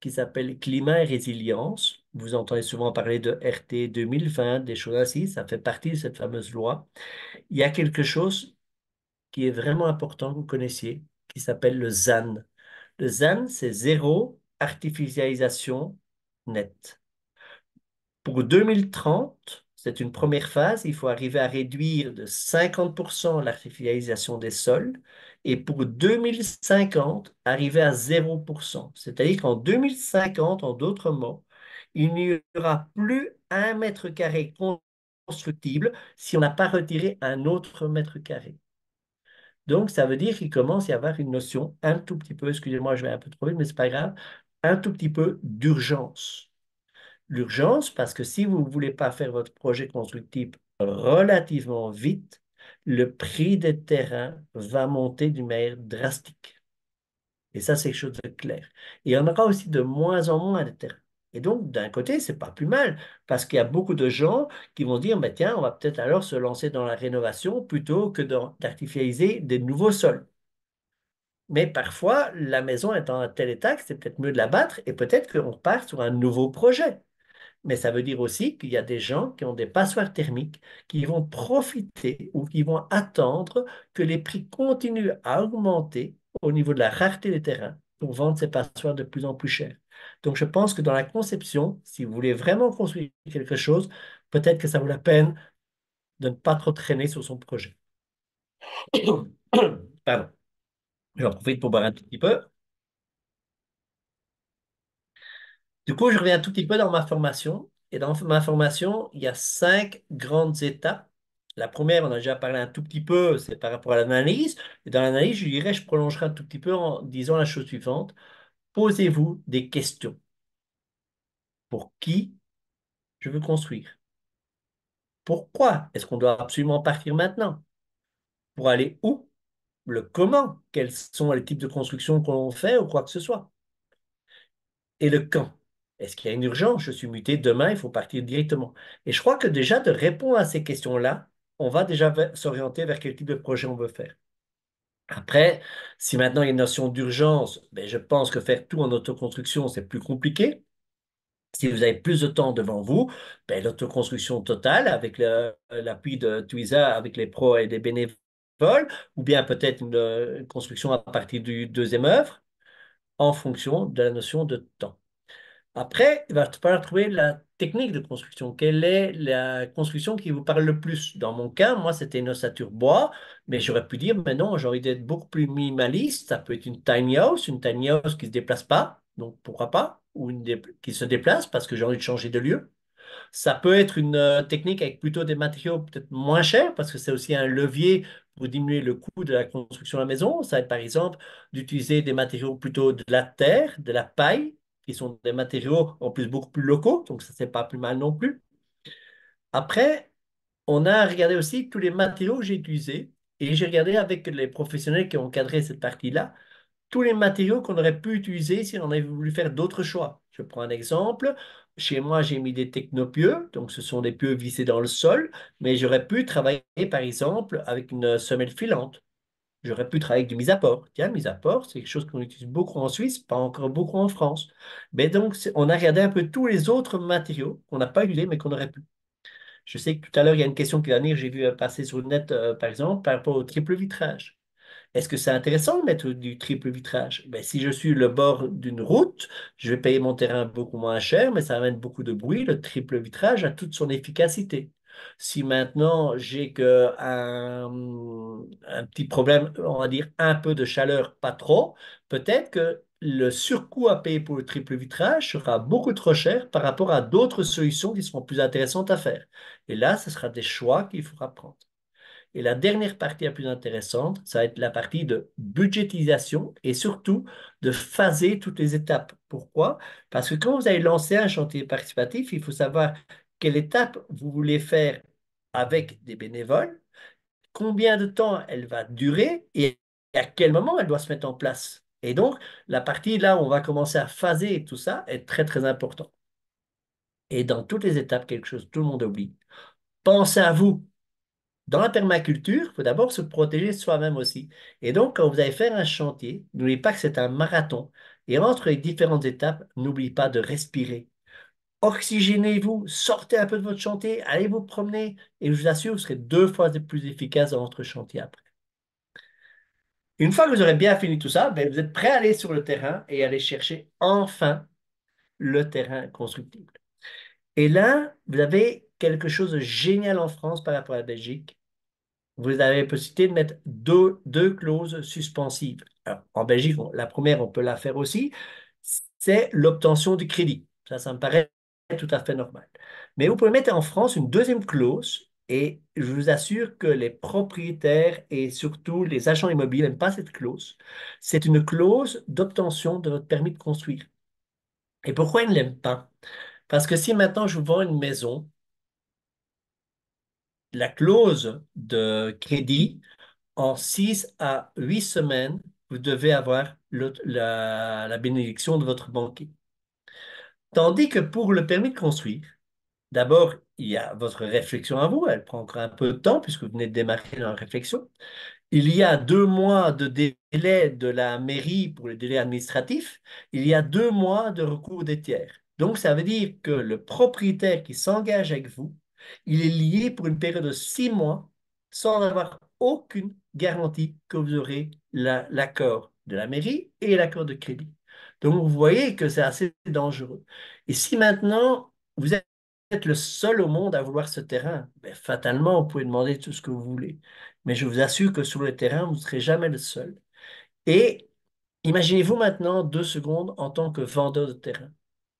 qui s'appelle Climat et résilience. Vous entendez souvent parler de RT 2020, des choses ainsi, ça fait partie de cette fameuse loi. Il y a quelque chose qui est vraiment important que vous connaissiez, qui s'appelle le ZAN. Le ZAN, c'est zéro artificialisation nette. Pour 2030, c'est une première phase, il faut arriver à réduire de 50% l'artificialisation des sols et pour 2050, arriver à 0%. C'est-à-dire qu'en 2050, en d'autres mots, il n'y aura plus un mètre carré constructible si on n'a pas retiré un autre mètre carré. Donc, ça veut dire qu'il commence à y avoir une notion un tout petit peu, excusez-moi, je vais un peu trop vite, mais n'est pas grave, un tout petit peu d'urgence. L'urgence, parce que si vous ne voulez pas faire votre projet constructible relativement vite, le prix des terrains va monter d'une manière drastique. Et ça, c'est quelque chose de clair. il y en aura aussi de moins en moins de terrains. Et donc, d'un côté, ce n'est pas plus mal, parce qu'il y a beaucoup de gens qui vont dire, mais bah, tiens, on va peut-être alors se lancer dans la rénovation plutôt que d'artificialiser des nouveaux sols. Mais parfois, la maison est en tel état que c'est peut-être mieux de la battre et peut-être qu'on part sur un nouveau projet mais ça veut dire aussi qu'il y a des gens qui ont des passoires thermiques, qui vont profiter ou qui vont attendre que les prix continuent à augmenter au niveau de la rareté des terrains pour vendre ces passoires de plus en plus chères. Donc je pense que dans la conception, si vous voulez vraiment construire quelque chose, peut-être que ça vaut la peine de ne pas trop traîner sur son projet. *coughs* Pardon. J'en profite pour boire un petit peu. Du coup, je reviens un tout petit peu dans ma formation. Et dans ma formation, il y a cinq grandes étapes. La première, on a déjà parlé un tout petit peu, c'est par rapport à l'analyse. Et dans l'analyse, je dirais, je prolongerai un tout petit peu en disant la chose suivante. Posez-vous des questions. Pour qui je veux construire Pourquoi est-ce qu'on doit absolument partir maintenant Pour aller où Le comment Quels sont les types de constructions qu'on fait ou quoi que ce soit Et le quand est-ce qu'il y a une urgence? Je suis muté demain, il faut partir directement. Et je crois que déjà de répondre à ces questions-là, on va déjà s'orienter vers quel type de projet on veut faire. Après, si maintenant il y a une notion d'urgence, ben je pense que faire tout en autoconstruction, c'est plus compliqué. Si vous avez plus de temps devant vous, ben l'autoconstruction totale avec l'appui de Twiza, avec les pros et les bénévoles, ou bien peut-être une, euh, une construction à partir du deuxième œuvre, en fonction de la notion de temps. Après, il va falloir trouver la technique de construction. Quelle est la construction qui vous parle le plus? Dans mon cas, moi, c'était une ossature bois, mais j'aurais pu dire, mais non, j'ai envie d'être beaucoup plus minimaliste. Ça peut être une tiny house, une tiny house qui ne se déplace pas, donc pourquoi pas, ou qui se déplace parce que j'ai envie de changer de lieu. Ça peut être une euh, technique avec plutôt des matériaux peut-être moins chers parce que c'est aussi un levier pour diminuer le coût de la construction de la maison. Ça va être par exemple d'utiliser des matériaux plutôt de la terre, de la paille, qui sont des matériaux en plus beaucoup plus locaux, donc ça c'est pas plus mal non plus. Après, on a regardé aussi tous les matériaux que j'ai utilisés et j'ai regardé avec les professionnels qui ont encadré cette partie-là tous les matériaux qu'on aurait pu utiliser si on avait voulu faire d'autres choix. Je prends un exemple. Chez moi, j'ai mis des technopieux, donc ce sont des pieux vissés dans le sol, mais j'aurais pu travailler par exemple avec une semelle filante J'aurais pu travailler avec du mis-à-port. Tiens, mis-à-port, c'est quelque chose qu'on utilise beaucoup en Suisse, pas encore beaucoup en France. Mais donc, on a regardé un peu tous les autres matériaux qu'on n'a pas utilisés, mais qu'on aurait pu. Je sais que tout à l'heure, il y a une question qui va venir, j'ai vu euh, passer sur le net, euh, par exemple, par rapport au triple vitrage. Est-ce que c'est intéressant de mettre du triple vitrage ben, Si je suis le bord d'une route, je vais payer mon terrain beaucoup moins cher, mais ça amène beaucoup de bruit. Le triple vitrage a toute son efficacité. Si maintenant j'ai que un, petit problème, on va dire un peu de chaleur, pas trop, peut-être que le surcoût à payer pour le triple vitrage sera beaucoup trop cher par rapport à d'autres solutions qui seront plus intéressantes à faire. Et là, ce sera des choix qu'il faudra prendre. Et la dernière partie la plus intéressante, ça va être la partie de budgétisation et surtout de phaser toutes les étapes. Pourquoi Parce que quand vous allez lancer un chantier participatif, il faut savoir quelle étape vous voulez faire avec des bénévoles, combien de temps elle va durer et à quel moment elle doit se mettre en place. Et donc, la partie là où on va commencer à phaser tout ça est très, très important. Et dans toutes les étapes, quelque chose tout le monde oublie. Pensez à vous. Dans la permaculture, il faut d'abord se protéger soi-même aussi. Et donc, quand vous allez faire un chantier, n'oubliez pas que c'est un marathon. Et entre les différentes étapes, n'oubliez pas de respirer. Oxygénez-vous, sortez un peu de votre chantier, allez vous promener, et je vous assure, vous serez deux fois plus efficace dans votre chantier après. Une fois que vous aurez bien fini tout ça, ben vous êtes prêt à aller sur le terrain et aller chercher enfin le terrain constructible. Et là, vous avez quelque chose de génial en France par rapport à la Belgique. Vous avez la possibilité de mettre deux, deux clauses suspensives. en Belgique, la première, on peut la faire aussi, c'est l'obtention du crédit. Ça, ça me paraît est tout à fait normal. Mais vous pouvez mettre en France une deuxième clause et je vous assure que les propriétaires et surtout les agents immobiliers n'aiment pas cette clause. C'est une clause d'obtention de votre permis de construire. Et pourquoi ils ne l'aiment pas? Parce que si maintenant je vous vends une maison, la clause de crédit, en 6 à 8 semaines, vous devez avoir la bénédiction de votre banquier. Tandis que pour le permis de construire, d'abord, il y a votre réflexion à vous, elle prend encore un peu de temps puisque vous venez de démarrer dans la réflexion. Il y a deux mois de délai de la mairie pour le délai administratif, il y a deux mois de recours des tiers. Donc, ça veut dire que le propriétaire qui s'engage avec vous, il est lié pour une période de six mois sans avoir aucune garantie que vous aurez l'accord de la mairie et l'accord de crédit. Donc, vous voyez que c'est assez dangereux. Et si maintenant, vous êtes le seul au monde à vouloir ce terrain, ben, fatalement, vous pouvez demander tout ce que vous voulez. Mais je vous assure que sur le terrain, vous ne serez jamais le seul. Et imaginez-vous maintenant deux secondes en tant que vendeur de terrain.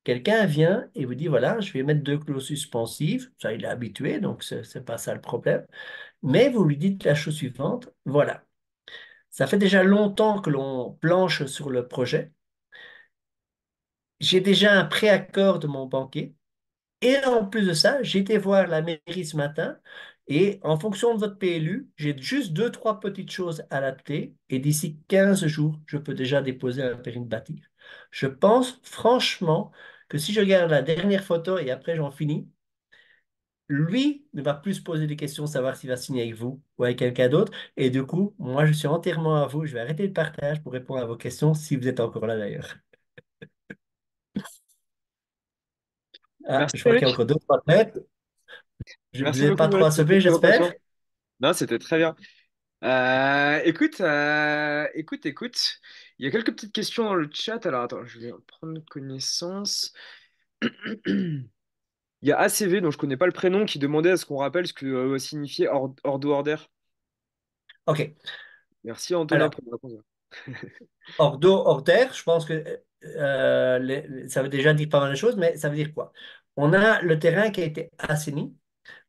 Quelqu'un vient et vous dit, voilà, je vais mettre deux clous suspensives. Ça, il est habitué, donc ce n'est pas ça le problème. Mais vous lui dites la chose suivante, voilà, ça fait déjà longtemps que l'on planche sur le projet j'ai déjà un préaccord de mon banquier. Et en plus de ça, j'ai été voir la mairie ce matin et en fonction de votre PLU, j'ai juste deux, trois petites choses à adapter et d'ici 15 jours, je peux déjà déposer un permis de bâtir. Je pense franchement que si je regarde la dernière photo et après j'en finis, lui ne va plus se poser des questions, savoir s'il va signer avec vous ou avec quelqu'un d'autre. Et du coup, moi, je suis entièrement à vous. Je vais arrêter le partage pour répondre à vos questions si vous êtes encore là d'ailleurs. Ah, je crois qu'il y a encore deux, trois Je ne vous ai pas trop assopé, j'espère. Non, c'était très bien. Euh, écoute, euh, écoute, écoute. Il y a quelques petites questions dans le chat. Alors attends, je vais en prendre connaissance. *clears throat* Il y a ACV, dont je ne connais pas le prénom, qui demandait à ce qu'on rappelle ce que euh, signifiait Ordo order. Ok. Merci Antonin pour la réponse. ordo, order, je pense que euh, ça veut déjà dire pas mal de choses, mais ça veut dire quoi? On a le terrain qui a été assaini,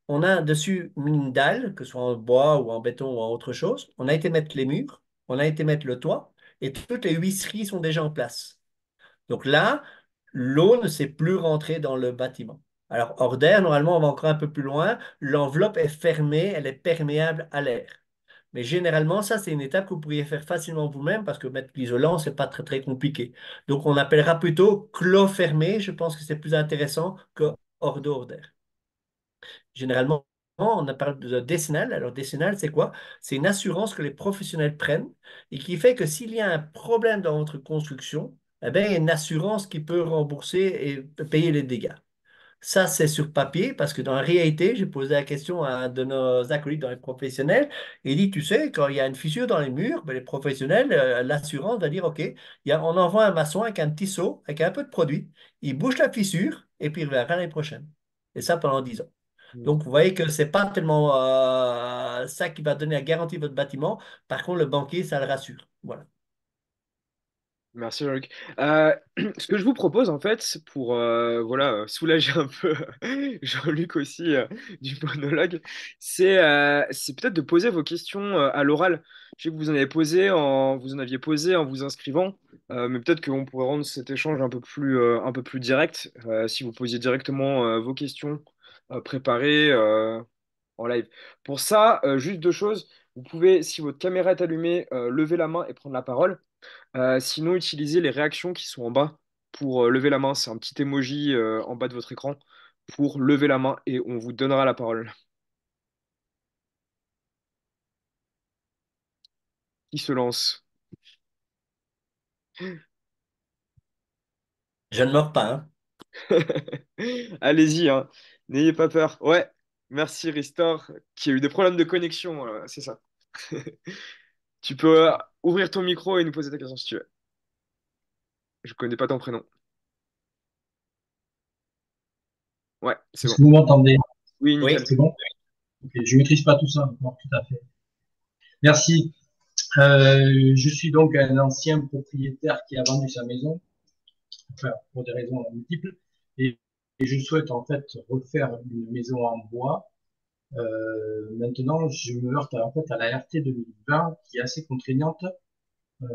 on a dessus une dalle, que ce soit en bois ou en béton ou en autre chose, on a été mettre les murs, on a été mettre le toit, et toutes les huisseries sont déjà en place. Donc là, l'eau ne s'est plus rentrée dans le bâtiment. Alors hors d'air, normalement, on va encore un peu plus loin, l'enveloppe est fermée, elle est perméable à l'air. Mais généralement, ça, c'est une étape que vous pourriez faire facilement vous-même parce que mettre l'isolant, n'est pas très, très compliqué. Donc, on appellera plutôt clos fermé. Je pense que c'est plus intéressant que hors d'ordre. Généralement, on parle de décennale. Alors, décennale, c'est quoi? C'est une assurance que les professionnels prennent et qui fait que s'il y a un problème dans votre construction, eh bien, il y a une assurance qui peut rembourser et payer les dégâts. Ça, c'est sur papier, parce que dans la réalité, j'ai posé la question à un de nos acolytes dans les professionnels. il dit, tu sais, quand il y a une fissure dans les murs, ben, les professionnels, euh, l'assurance va dire, OK, on envoie un maçon avec un petit seau, avec un peu de produit, il bouche la fissure, et puis il reviendra l'année prochaine. Et ça pendant 10 ans. Hmm. Donc, vous voyez que ce n'est pas tellement euh, ça qui va donner la garantie de votre bâtiment. Par contre, le banquier, ça le rassure. Voilà. Merci Jean-Luc. Euh, *clears throat* ce que je vous propose en fait pour euh, voilà euh, soulager un peu *laughs* Jean-Luc aussi du monologue, c'est peut-être de poser vos questions à l'oral. Je sais que vous en avez posé en vous en aviez posé en vous inscrivant, mais peut-être qu'on pourrait rendre cet échange un peu plus un peu plus direct si vous posiez directement vos questions préparées en live. Pour ça, juste deux choses. Vous pouvez, si votre caméra est allumée, euh, lever la main et prendre la parole. Euh, sinon, utilisez les réactions qui sont en bas pour euh, lever la main. C'est un petit emoji en bas de votre écran pour lever la main et on vous donnera la parole. Il se lance Je ne meurs pas. Hein. *laughs* Allez-y, hein. n'ayez pas peur. Ouais, merci Restore, qui a eu des problèmes de connexion, c'est ça. *laughs* tu peux euh, ouvrir ton micro et nous poser ta question si tu veux. Je connais pas ton prénom. Ouais, c'est bon. vous m'entendez? Oui, c'est bon. Je je maîtrise pas tout ça tout à fait. Merci. Euh, je suis donc un ancien propriétaire qui a vendu sa maison, pour des raisons multiples, et je souhaite en fait refaire une maison en bois euh, maintenant, je me heurte en fait à l'ART 2020 qui est assez contraignante euh,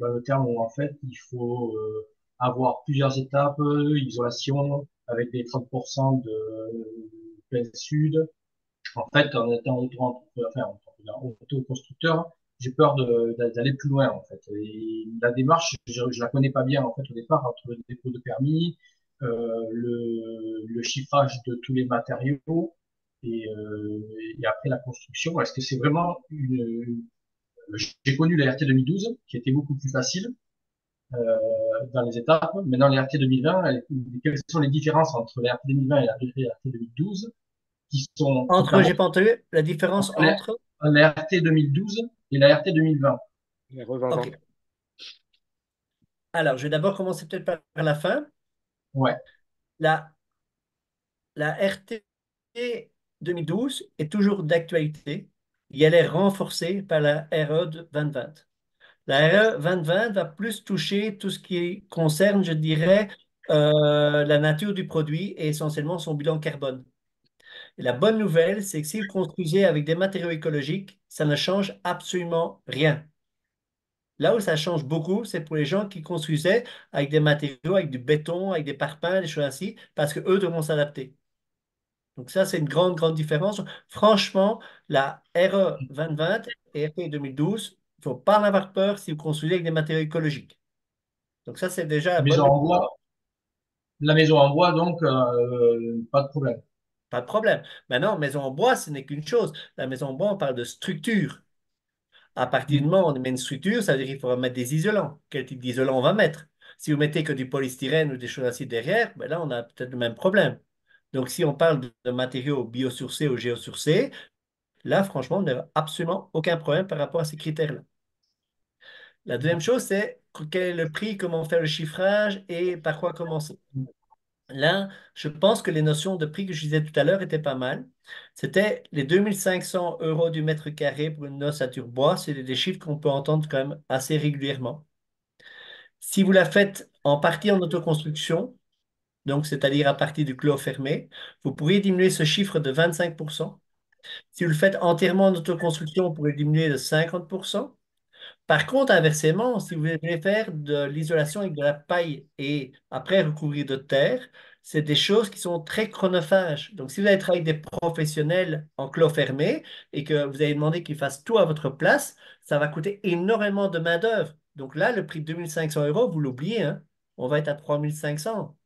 dans le terme où en fait il faut euh, avoir plusieurs étapes, isolation avec des 30% de euh, plein sud. En fait, en étant auto-constructeur, j'ai peur d'aller plus loin en fait. Et la démarche, je, je la connais pas bien en fait au départ entre le dépôt de permis, euh, le, le, chiffrage de tous les matériaux. Euh, et, après la construction Est-ce que c'est vraiment une... Euh, j'ai connu la RT 2012 qui était beaucoup plus facile euh, dans les étapes. Maintenant, la RT 2020, quelles sont les différences entre la RT 2020 et la RT 2012 qui sont entre j'ai pas entendu la différence entre la RT 2012 et la RT 2020. Alors, je vais d'abord commencer peut-être par la fin. Ouais. La la RT 2012 est toujours d'actualité et elle est renforcée par la RE 2020. La RE 2020 va plus toucher tout ce qui concerne, je dirais, euh, la nature du produit et essentiellement son bilan carbone. la bonne nouvelle, c'est que si vous construisez avec des matériaux écologiques, ça ne change absolument rien. Là où ça change beaucoup, c'est pour les gens qui construisaient avec des matériaux, avec du béton, avec des parpaings, des choses ainsi, parce qu'eux devront s'adapter. Donc ça, c'est une grande, grande différence. Franchement, la RE 2020 et RE 2012, il ne faut pas en avoir peur si vous construisez avec des matériaux écologiques. Donc ça, c'est déjà... La maison, en bois, la maison en bois, donc, euh, pas de problème. Pas de problème. Maintenant, maison en bois, ce n'est qu'une chose. La maison en bois, on parle de structure. À partir du mm. moment où on met une structure, ça veut dire qu'il faudra mettre des isolants. Quel type d'isolant on va mettre Si vous mettez que du polystyrène ou des choses ainsi derrière, ben là, on a peut-être le même problème. Donc, si on parle de matériaux biosourcés ou géosourcés, là, franchement, on n'a absolument aucun problème par rapport à ces critères-là. La deuxième chose, c'est quel est le prix, comment faire le chiffrage et par quoi commencer. Là, je pense que les notions de prix que je disais tout à l'heure étaient pas mal. C'était les 2500 euros du mètre carré pour une ossature bois. C'est des chiffres qu'on peut entendre quand même assez régulièrement. Si vous la faites en partie en autoconstruction, donc c'est-à-dire à partir du clos fermé, vous pourriez diminuer ce chiffre de 25 Si vous le faites entièrement en autoconstruction, vous pourriez diminuer de 50 Par contre, inversement, si vous voulez faire de l'isolation avec de la paille et après recouvrir de terre, c'est des choses qui sont très chronophages. Donc, si vous allez travailler avec des professionnels en clos fermé et que vous allez demander qu'ils fassent tout à votre place, ça va coûter énormément de main-d'œuvre. Donc là, le prix de 2500 euros, vous l'oubliez, hein, on va être à 3500.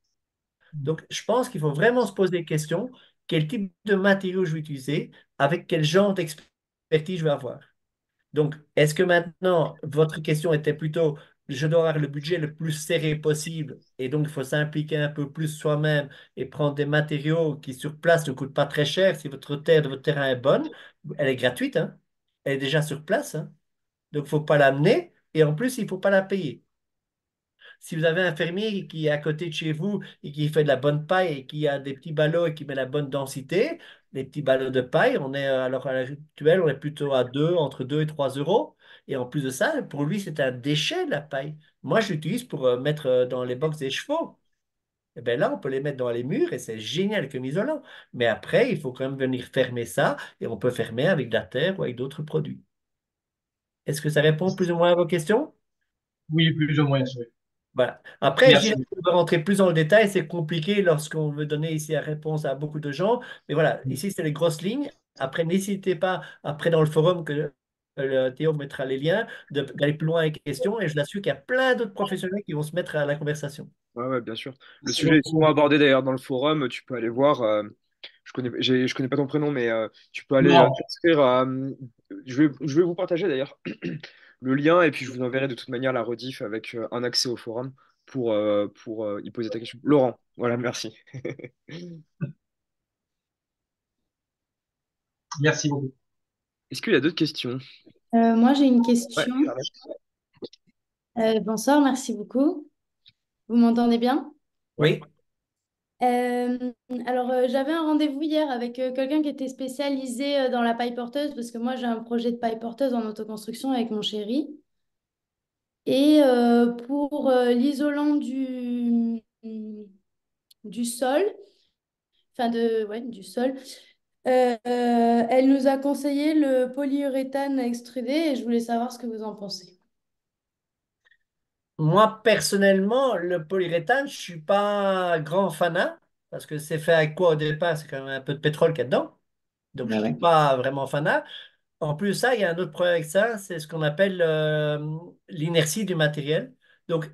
Donc, je pense qu'il faut vraiment se poser des questions. Quel type de matériaux je vais utiliser Avec quel genre d'expertise je vais avoir Donc, est-ce que maintenant, votre question était plutôt je dois avoir le budget le plus serré possible et donc il faut s'impliquer un peu plus soi-même et prendre des matériaux qui sur place ne coûtent pas très cher si votre terre votre terrain est bonne. Elle est gratuite, hein. elle est déjà sur place. Hein. donc, il ne faut pas l'amener et en plus, il ne faut pas la payer. Si vous avez un fermier qui est à côté de chez vous et qui fait de la bonne paille et qui a des petits ballots et qui met la bonne densité, les petits ballots de paille, on est alors à l'heure actuelle, on est plutôt à 2, entre 2 et 3 euros. Et en plus de ça, pour lui, c'est un déchet la paille. Moi, je l'utilise pour euh, mettre euh, dans les boxes des chevaux. Et eh bien là, on peut les mettre dans les murs et c'est génial comme isolant. Mais après, il faut quand même venir fermer ça et on peut fermer avec de la terre ou avec d'autres produits. Est-ce que ça répond plus ou moins à vos questions? Oui, plus ou moins, oui. Voilà. Après, je vais rentrer plus dans le détail. C'est compliqué lorsqu'on veut donner ici la réponse à beaucoup de gens. Mais voilà, mm. ici, c'est les grosses lignes. Après, n'hésitez pas, après dans le forum que Théo mettra les liens, d'aller plus loin avec les questions. Et je l'assure qu'il y a plein d'autres professionnels qui vont se mettre à la conversation. Oui, ouais, bien sûr. Le sujet est souvent abordé d'ailleurs dans le forum. Tu peux aller voir. Euh, je connais, je connais pas ton prénom, mais euh, tu peux aller euh, t'inscrire. je, vais, je vais vous partager d'ailleurs *clears throat* le lien et puis je vous enverrai de toute manière la rediff avec euh, un accès au forum pour, euh, pour euh, y poser ta question. Laurent, voilà, merci. *laughs* merci beaucoup. Est-ce qu'il y a d'autres questions Moi, j'ai une question. bonsoir, merci beaucoup. Vous m'entendez bien Oui. Euh, alors, euh, j'avais un rendez-vous hier avec euh, quelqu'un qui était spécialisé dans la paille porteuse, parce que moi, j'ai un projet de paille porteuse en autoconstruction avec mon chéri. Et pour l'isolant du, mm, du sol, enfin de, ouais, du sol, elle nous a conseillé le polyuréthane extrudé et je voulais savoir ce que vous en pensez. Moi, personnellement, le polyuréthane, je suis pas grand fanat parce que c'est fait avec quoi au départ? C'est quand même un peu de pétrole qu'il y a dedans. Donc, je ne suis pas vraiment fanat. En plus, ça, il y a un autre problème avec ça, c'est ce qu'on appelle euh, l'inertie du matériel. Donc,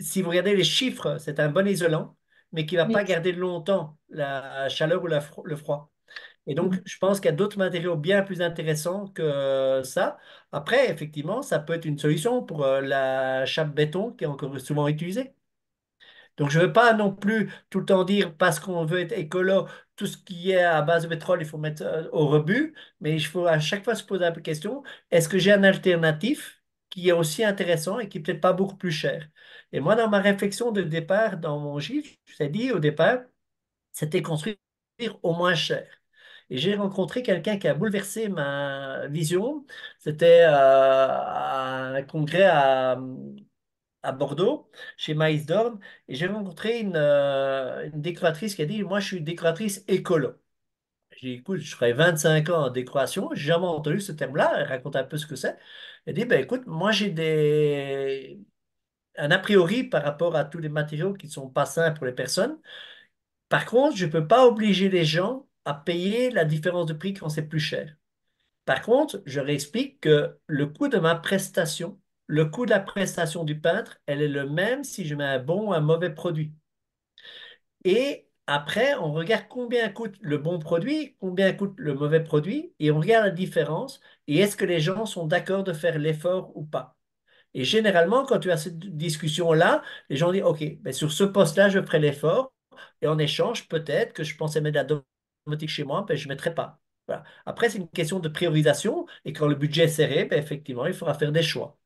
si vous regardez les chiffres, c'est un bon isolant, mais qui ne va pas garder longtemps la chaleur ou le froid. Et donc, je pense qu'il y a d'autres matériaux bien plus intéressants que euh, ça. Après, effectivement, ça peut être une solution pour euh, la chape béton qui est encore souvent utilisée. Donc, je ne veux pas non plus tout le temps dire parce qu'on veut être écolo, tout ce qui est à base de pétrole, il faut mettre euh, au rebut. Mais il faut à chaque fois se poser la question est-ce que j'ai un alternatif qui est aussi intéressant et qui n'est peut-être pas beaucoup plus cher Et moi, dans ma réflexion de départ, dans mon gif je ai dit au départ, c'était construire au moins cher. Et j'ai rencontré quelqu'un qui a bouleversé ma vision. C'était euh, un congrès à, Bordeaux, chez Maïs Dorn. et j'ai rencontré euh, une, décoratrice qui a dit Moi, je suis décoratrice écolo. J'ai dit Écoute, je ferai 25 ans en décoration, j'ai jamais entendu ce terme-là. Elle raconte un peu ce que c'est. Elle dit ben, Écoute, moi, j'ai des un a priori par rapport à tous les matériaux qui ne sont pas sains pour les personnes. Par contre, je ne peux pas obliger les gens à payer la différence de prix quand c'est plus cher. Par contre, je réexplique que le coût de ma prestation, le coût de la prestation du peintre, elle est le même si je mets un bon ou un mauvais produit. Et après, on regarde combien coûte le bon produit, combien coûte le mauvais produit, et on regarde la différence, et est-ce que les gens sont d'accord de faire l'effort ou pas. Et généralement, quand tu as cette discussion-là, les gens disent, OK, mais sur ce poste-là, je ferai l'effort, et en échange, peut-être que je pensais mettre la chez moi, ben, je ne mettrai pas. Après, c'est une question de priorisation, et quand le budget est serré, ben, effectivement, il faudra faire des choix.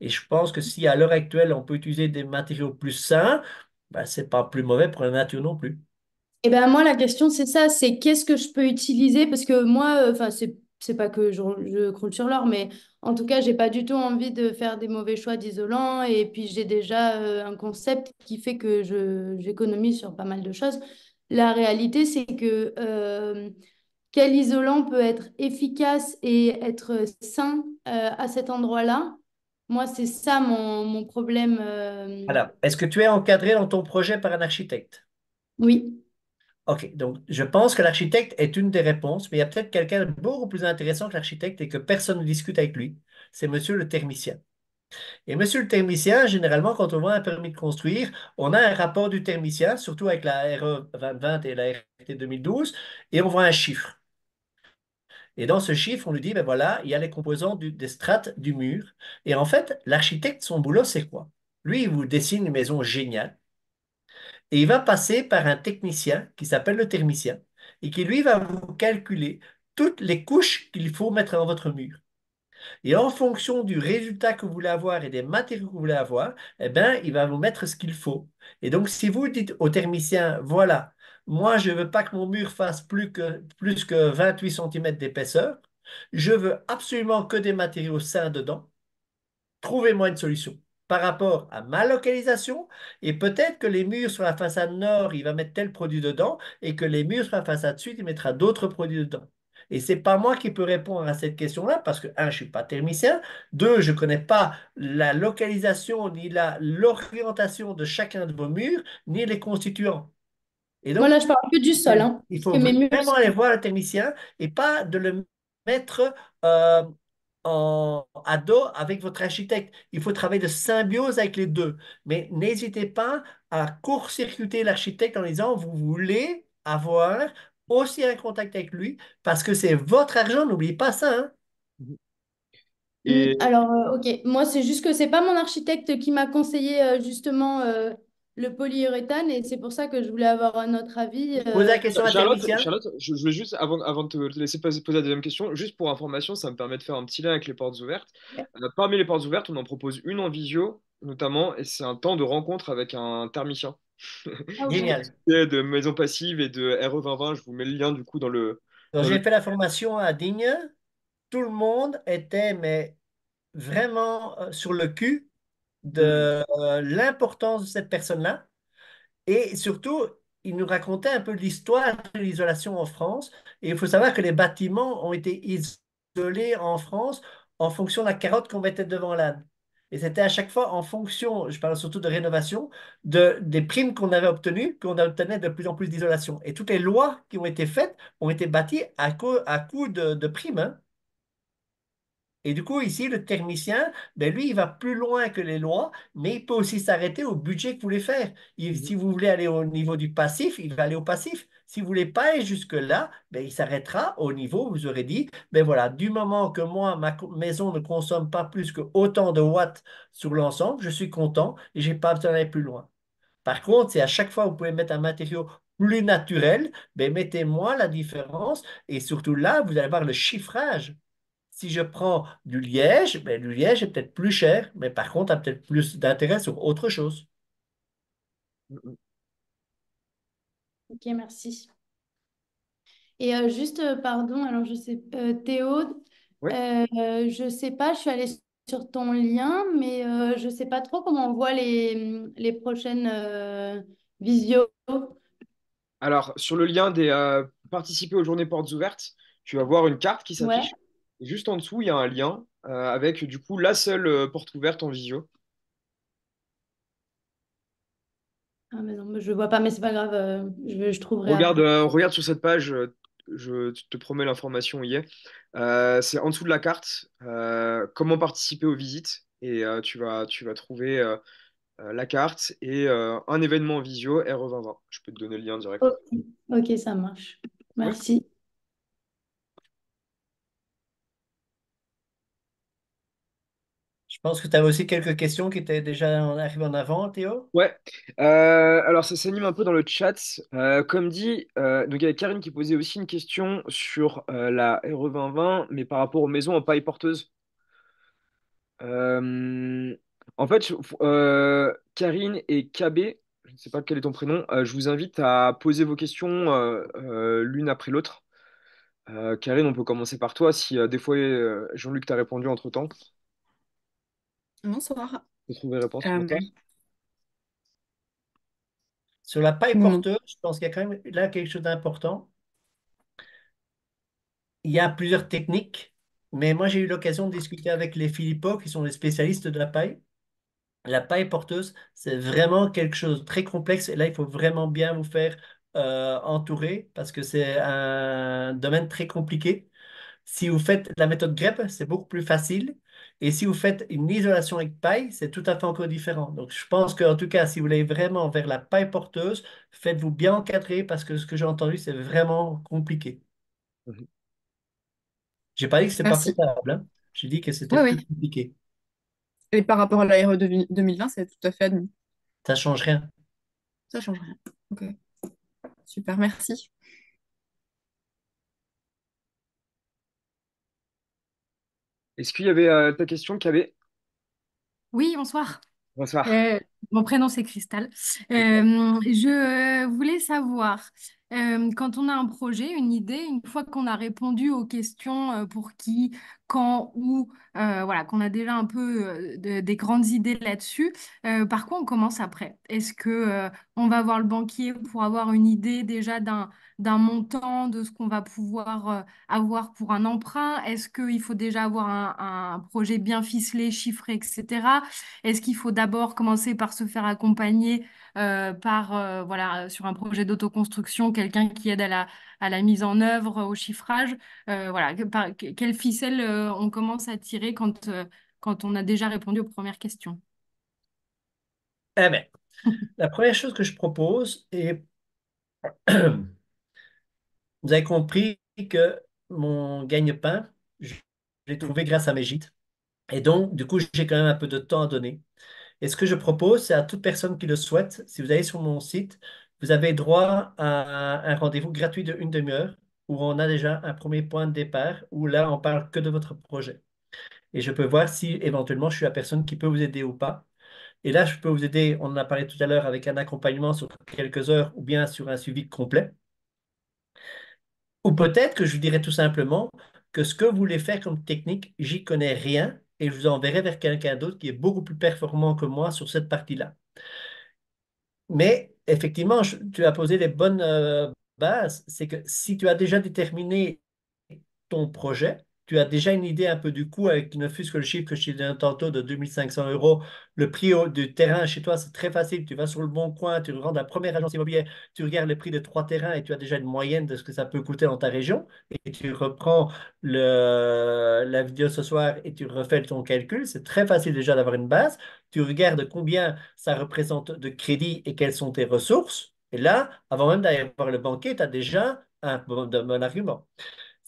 Et je pense que si à l'heure actuelle, on peut utiliser des matériaux plus sains, ben, ce n'est pas plus mauvais pour la nature non plus. Et eh ben moi, la question, c'est ça, c'est qu'est-ce que je peux utiliser Parce que moi, euh, enfin, c'est c'est pas que je, je croule sur l'or, mais en tout cas, j'ai pas du tout envie de faire des mauvais choix d'isolant. Et puis, j'ai déjà euh, un concept qui fait que j'économise sur pas mal de choses. La réalité, c'est que euh, quel isolant peut être efficace et être sain euh, à cet endroit-là Moi, c'est ça mon, problème. Euh. Alors, Est-ce que tu es encadré dans ton projet par un architecte Oui. OK. Donc, je pense que l'architecte est une des réponses, mais il y a peut-être quelqu'un de beaucoup plus intéressant que l'architecte et que personne ne discute avec lui. C'est monsieur le thermicien. Et monsieur le thermicien, généralement, quand on voit un permis de construire, on a un rapport du thermicien, surtout avec la RE 2020 et la RT 2012, et on voit un chiffre. Et dans ce chiffre, on lui dit, ben voilà, il y a les composants des strates du mur. Et en fait, l'architecte, son boulot, c'est quoi? Lui, il vous dessine une maison géniale. Et il va passer par un technicien qui s'appelle le thermicien et qui, lui, va vous calculer toutes les couches qu'il faut mettre dans votre mur. Et en fonction du résultat que vous voulez avoir et des matériaux que vous voulez avoir, eh bien, il va vous mettre ce qu'il faut. Et donc, si vous dites au thermicien, voilà, moi, je ne veux pas que mon mur fasse plus que, plus que 28 cm d'épaisseur, je veux absolument que des matériaux sains dedans, trouvez-moi une solution par rapport à ma localisation et peut-être que les murs sur la façade nord, il va mettre tel produit dedans et que les murs sur la façade sud, il mettra d'autres produits dedans. Et c'est pas moi qui peux répondre à cette question-là parce que, un, je suis pas thermicien. Deux, je connais pas la localisation ni l'orientation de chacun de vos murs, ni les constituants. Et donc, voilà, je parle hein, que du sol. il faut vraiment aller voir le thermicien et pas de le mettre euh, en, à dos avec votre architecte. Il faut travailler de symbiose avec les deux. Mais n'hésitez pas à court-circuiter l'architecte en disant, vous voulez avoir aussi un contact avec lui parce que c'est votre argent, n'oubliez pas ça. Hein. Mm, alors, euh, ok, moi c'est juste que c'est pas mon architecte qui m'a conseillé euh, justement euh, le polyuréthane et c'est pour ça que je voulais avoir un autre avis. Posez la question à Charlotte, hein. je, veux juste, avant, de te laisser poser, la deuxième question, juste pour information, ça me permet de faire un petit lien avec les portes ouvertes. parmi les portes ouvertes, on en propose une en visio notamment et c'est un temps de rencontre avec un thermicien. Ah *laughs* Génial. De Maison Passive et de RE2020, je vous mets le lien du coup dans le. j'ai fait la formation à Digne, tout le monde était mais vraiment euh, sur le cul de mm. l'importance de cette personne-là. Et surtout, il nous racontait un peu l'histoire de l'isolation en France. Et il faut savoir que les bâtiments ont été isolés en France en fonction de la carotte qu'on mettait devant l'âne. Et c'était à chaque fois en fonction, je parle surtout de rénovation, de, des primes qu'on avait obtenues, qu'on obtenait de plus en plus d'isolation. Et toutes les lois qui ont été faites ont été bâties à, coût à coup de, primes. Hein. Et du coup, ici, le thermicien, ben lui, il va plus loin que les lois, mais il peut aussi s'arrêter au budget que vous voulez faire. Mhm. si vous voulez aller au niveau du passif, il va aller au passif. Si vous ne voulez pas aller jusque-là, ben, il s'arrêtera au niveau où vous aurez dit, mais ben, voilà, du moment que moi, ma maison ne consomme pas plus que autant de watts sur l'ensemble, je suis content et je n'ai pas besoin d'aller plus loin. Par contre, si à chaque fois vous pouvez mettre un matériau plus naturel, ben mettez-moi la différence et surtout là, vous allez voir le chiffrage. Si je prends du liège, ben le liège est peut-être plus cher, mais par contre, a peut-être plus d'intérêt sur autre chose. Mmh, mmh. Ok, merci. Et euh, juste, euh, pardon, alors je sais, euh, Théo, je sais pas, je suis allée sur ton lien, mais je ne sais pas trop comment on voit les, prochaines visios. Alors, sur le lien des participer aux journées portes ouvertes, tu vas voir une carte qui s'affiche. juste en dessous, il y a un lien avec du coup la seule porte ouverte en visio. Ah, mais je vois pas, mais c'est pas grave, euh, je, trouverai. Regarde, euh, regarde sur cette page, euh, je te promets l'information y est. c'est en dessous de la carte, comment participer aux visites, et tu, vas, tu vas trouver la carte et un événement visio, RE2020. Je peux te donner le lien direct. Ok, ça marche. Merci. Je pense que tu avais aussi quelques questions qui étaient déjà arrivées en avant, Théo. Ouais. Euh, alors, ça s'anime un peu dans le chat. Euh, comme dit, euh, il y avait Karine qui posait aussi une question sur la RE 2020, mais par rapport aux maisons en paille porteuse. en fait, Karine et KB, je ne sais pas quel est ton prénom, je vous invite à poser vos questions l'une après l'autre. Karine, on peut commencer par toi. Si des fois, Jean-Luc t'a répondu entre-temps. Bonsoir. Vous trouvez la euh, Sur la paille porteuse, je pense qu'il y a quand même là quelque chose d'important. Il y a plusieurs techniques, mais moi j'ai eu l'occasion de discuter avec les Philippos, qui sont les spécialistes de la paille. La paille porteuse, c'est vraiment quelque chose de très complexe. Et là, il faut vraiment bien vous faire euh, entourer parce que c'est un domaine très compliqué. Si vous faites la méthode grep, c'est beaucoup plus facile. Et si vous faites une isolation avec paille, c'est tout à fait encore différent. Donc, je pense qu'en tout cas, si vous voulez vraiment vers la paille porteuse, faites-vous bien encadrer parce que ce que j'ai entendu, c'est vraiment compliqué. Mhm. Je n'ai pas dit que c'était pas faisable. Hein. J'ai dit que c'était compliqué. Et par rapport à l'aéro 2020, c'est tout à fait admis. Ça change rien. Ça change rien. Ok. Super, merci. Est-ce qu'il y avait euh, ta question qui avait Oui, bonsoir. Bonsoir. Euh, mon prénom, c'est Cristal. Euh, je voulais savoir, euh, quand on a un projet, une idée, une fois qu'on a répondu aux questions euh, pour qui, quand, où, euh, voilà, qu'on a déjà un peu des grandes idées là-dessus, par quoi on commence après Est-ce que on va voir le banquier pour avoir une idée déjà d'un montant, de ce qu'on va pouvoir avoir pour un emprunt Est-ce qu'il faut déjà avoir un, projet bien ficelé, chiffré, etc. Est-ce qu'il faut d'abord commencer par se faire accompagner euh, par euh, voilà sur un projet d'autoconstruction, quelqu'un qui aide à la, mise en œuvre, au chiffrage. Euh, voilà, quelle ficelle on commence à tirer quand, quand on a déjà répondu aux premières questions Eh ben, *laughs* la première chose que je propose est... *clears throat* Vous avez compris que mon gagne-pain, je l'ai trouvé grâce à mes gîtes. Et donc, du coup, j'ai quand même un peu de temps à donner. Et ce que je propose, c'est à toute personne qui le souhaite, si vous allez sur mon site, vous avez droit à un rendez-vous gratuit de une demi-heure où on a déjà un premier point de départ où là, on parle que de votre projet. Et je peux voir si éventuellement je suis la personne qui peut vous aider ou pas. Et là, je peux vous aider, on en a parlé tout à l'heure, avec un accompagnement sur quelques heures ou bien sur un suivi complet. Ou peut-être que je vous dirais tout simplement que ce que vous voulez faire comme technique, j'y connais rien, et je vous enverrai vers quelqu'un d'autre qui est beaucoup plus performant que moi sur cette partie-là. Mais effectivement, tu as posé les bonnes euh, bases. C'est que si tu as déjà déterminé ton projet, tu as déjà une idée un peu du coût, avec ne fût que le chiffre que je t'ai tantôt de 2500 euros. Le prix du terrain chez toi, c'est très facile. Tu vas sur le bon coin, tu rentres la première agence immobilière, tu regardes le prix de trois terrains et tu as déjà une moyenne de ce que ça peut coûter dans ta région. Et tu reprends la vidéo ce soir et tu refais ton calcul. C'est très facile déjà d'avoir une base. Tu regardes combien ça représente de crédit et quelles sont tes ressources. Et là, avant même d'aller voir le banquier, tu as déjà un bon argument.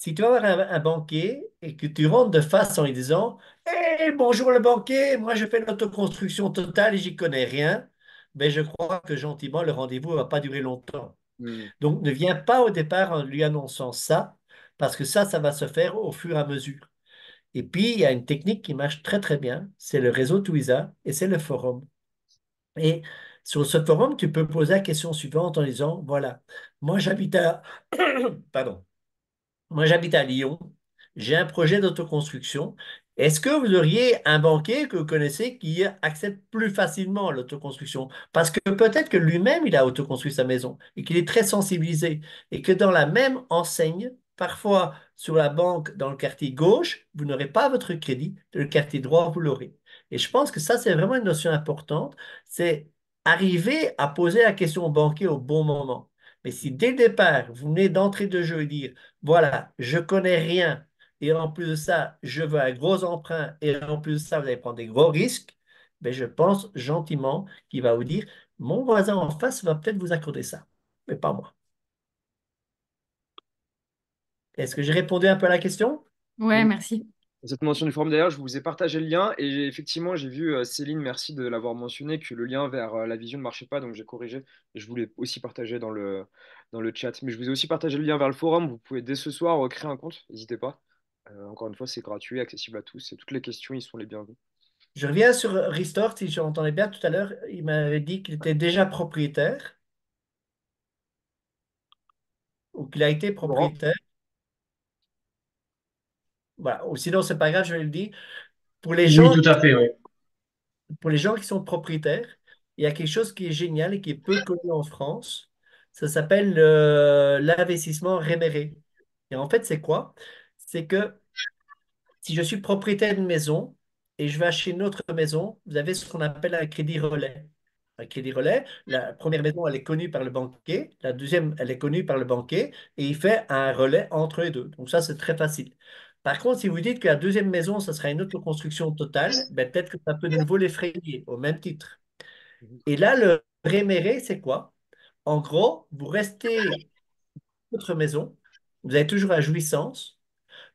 Si tu vas voir un, banquier et que tu rentres de face en lui disant Hey, eh, bonjour le banquier, moi je fais l'autoconstruction totale et j'y connais rien, mais ben, je crois que gentiment le rendez-vous ne va pas durer longtemps. Hmm. Donc ne viens pas au départ en lui annonçant ça, parce que ça, ça va se faire au fur et à mesure. Et puis, il y a une technique qui marche très très bien, c'est le réseau Twiza et c'est le forum. Et sur ce forum, tu peux poser la question suivante en disant, voilà, moi j'habite à... *coughs* Pardon. Moi, j'habite à Lyon. J'ai un projet d'autoconstruction. Est-ce que vous auriez un banquier que vous connaissez qui accepte plus facilement l'autoconstruction? Parce que peut-être que lui-même, il a autoconstruit sa maison et qu'il est très sensibilisé et que dans la même enseigne, parfois sur la banque dans le quartier gauche, vous n'aurez pas votre crédit, dans le quartier droit, vous l'aurez. Et je pense que ça, c'est vraiment une notion importante, c'est arriver à poser la question au banquier au bon moment. Mais si dès le départ, vous venez d'entrée de jeu et dire, voilà, je connais rien et en plus de ça, je veux un gros emprunt et en plus de ça, vous allez prendre des gros risques, mais je pense gentiment qu'il va vous dire, mon voisin en face va peut-être vous accorder ça, mais pas moi. Est-ce que j'ai répondu un peu à la question Ouais, merci. Cette mention du forum, d'ailleurs, je vous ai partagé le lien et effectivement, j'ai vu euh, Céline, merci de l'avoir mentionné, que le lien vers euh, la vision ne marchait pas, donc j'ai corrigé. je voulais aussi partager dans le, dans le chat. Mais je vous ai aussi partagé le lien vers le forum. Vous pouvez dès ce soir créer un compte, n'hésitez pas. Euh, encore une fois, c'est gratuit, accessible à tous et toutes les questions, ils sont les bienvenus Je reviens sur Restore, si j'entendais bien tout à l'heure, il m'avait dit qu'il était déjà propriétaire ou qu'il a été propriétaire. Voilà. Ou sinon, c'est pas grave, je vais le dire. Pour les gens, tout à fait, Pour les gens qui sont propriétaires, il y a quelque chose qui est génial et qui est peu connu en France. Ça s'appelle euh, l'investissement réméré. Et en fait, c'est quoi? C'est que si je suis propriétaire d'une maison et je vais acheter une autre maison, vous avez ce qu'on appelle un crédit relais. Un crédit relais, la première maison, elle est connue par le banquier, la deuxième, elle est connue par le banquier, et il fait un relais entre les deux. Donc ça, c'est très facile. Par contre, si vous dites que la deuxième maison, ça sera une autre construction totale, ben, peut-être que ça peut de nouveau l'effrayer, au même titre. Mmh. Et là, le réméré, c'est quoi? en gros, vous restez dans votre maison, vous avez toujours la jouissance.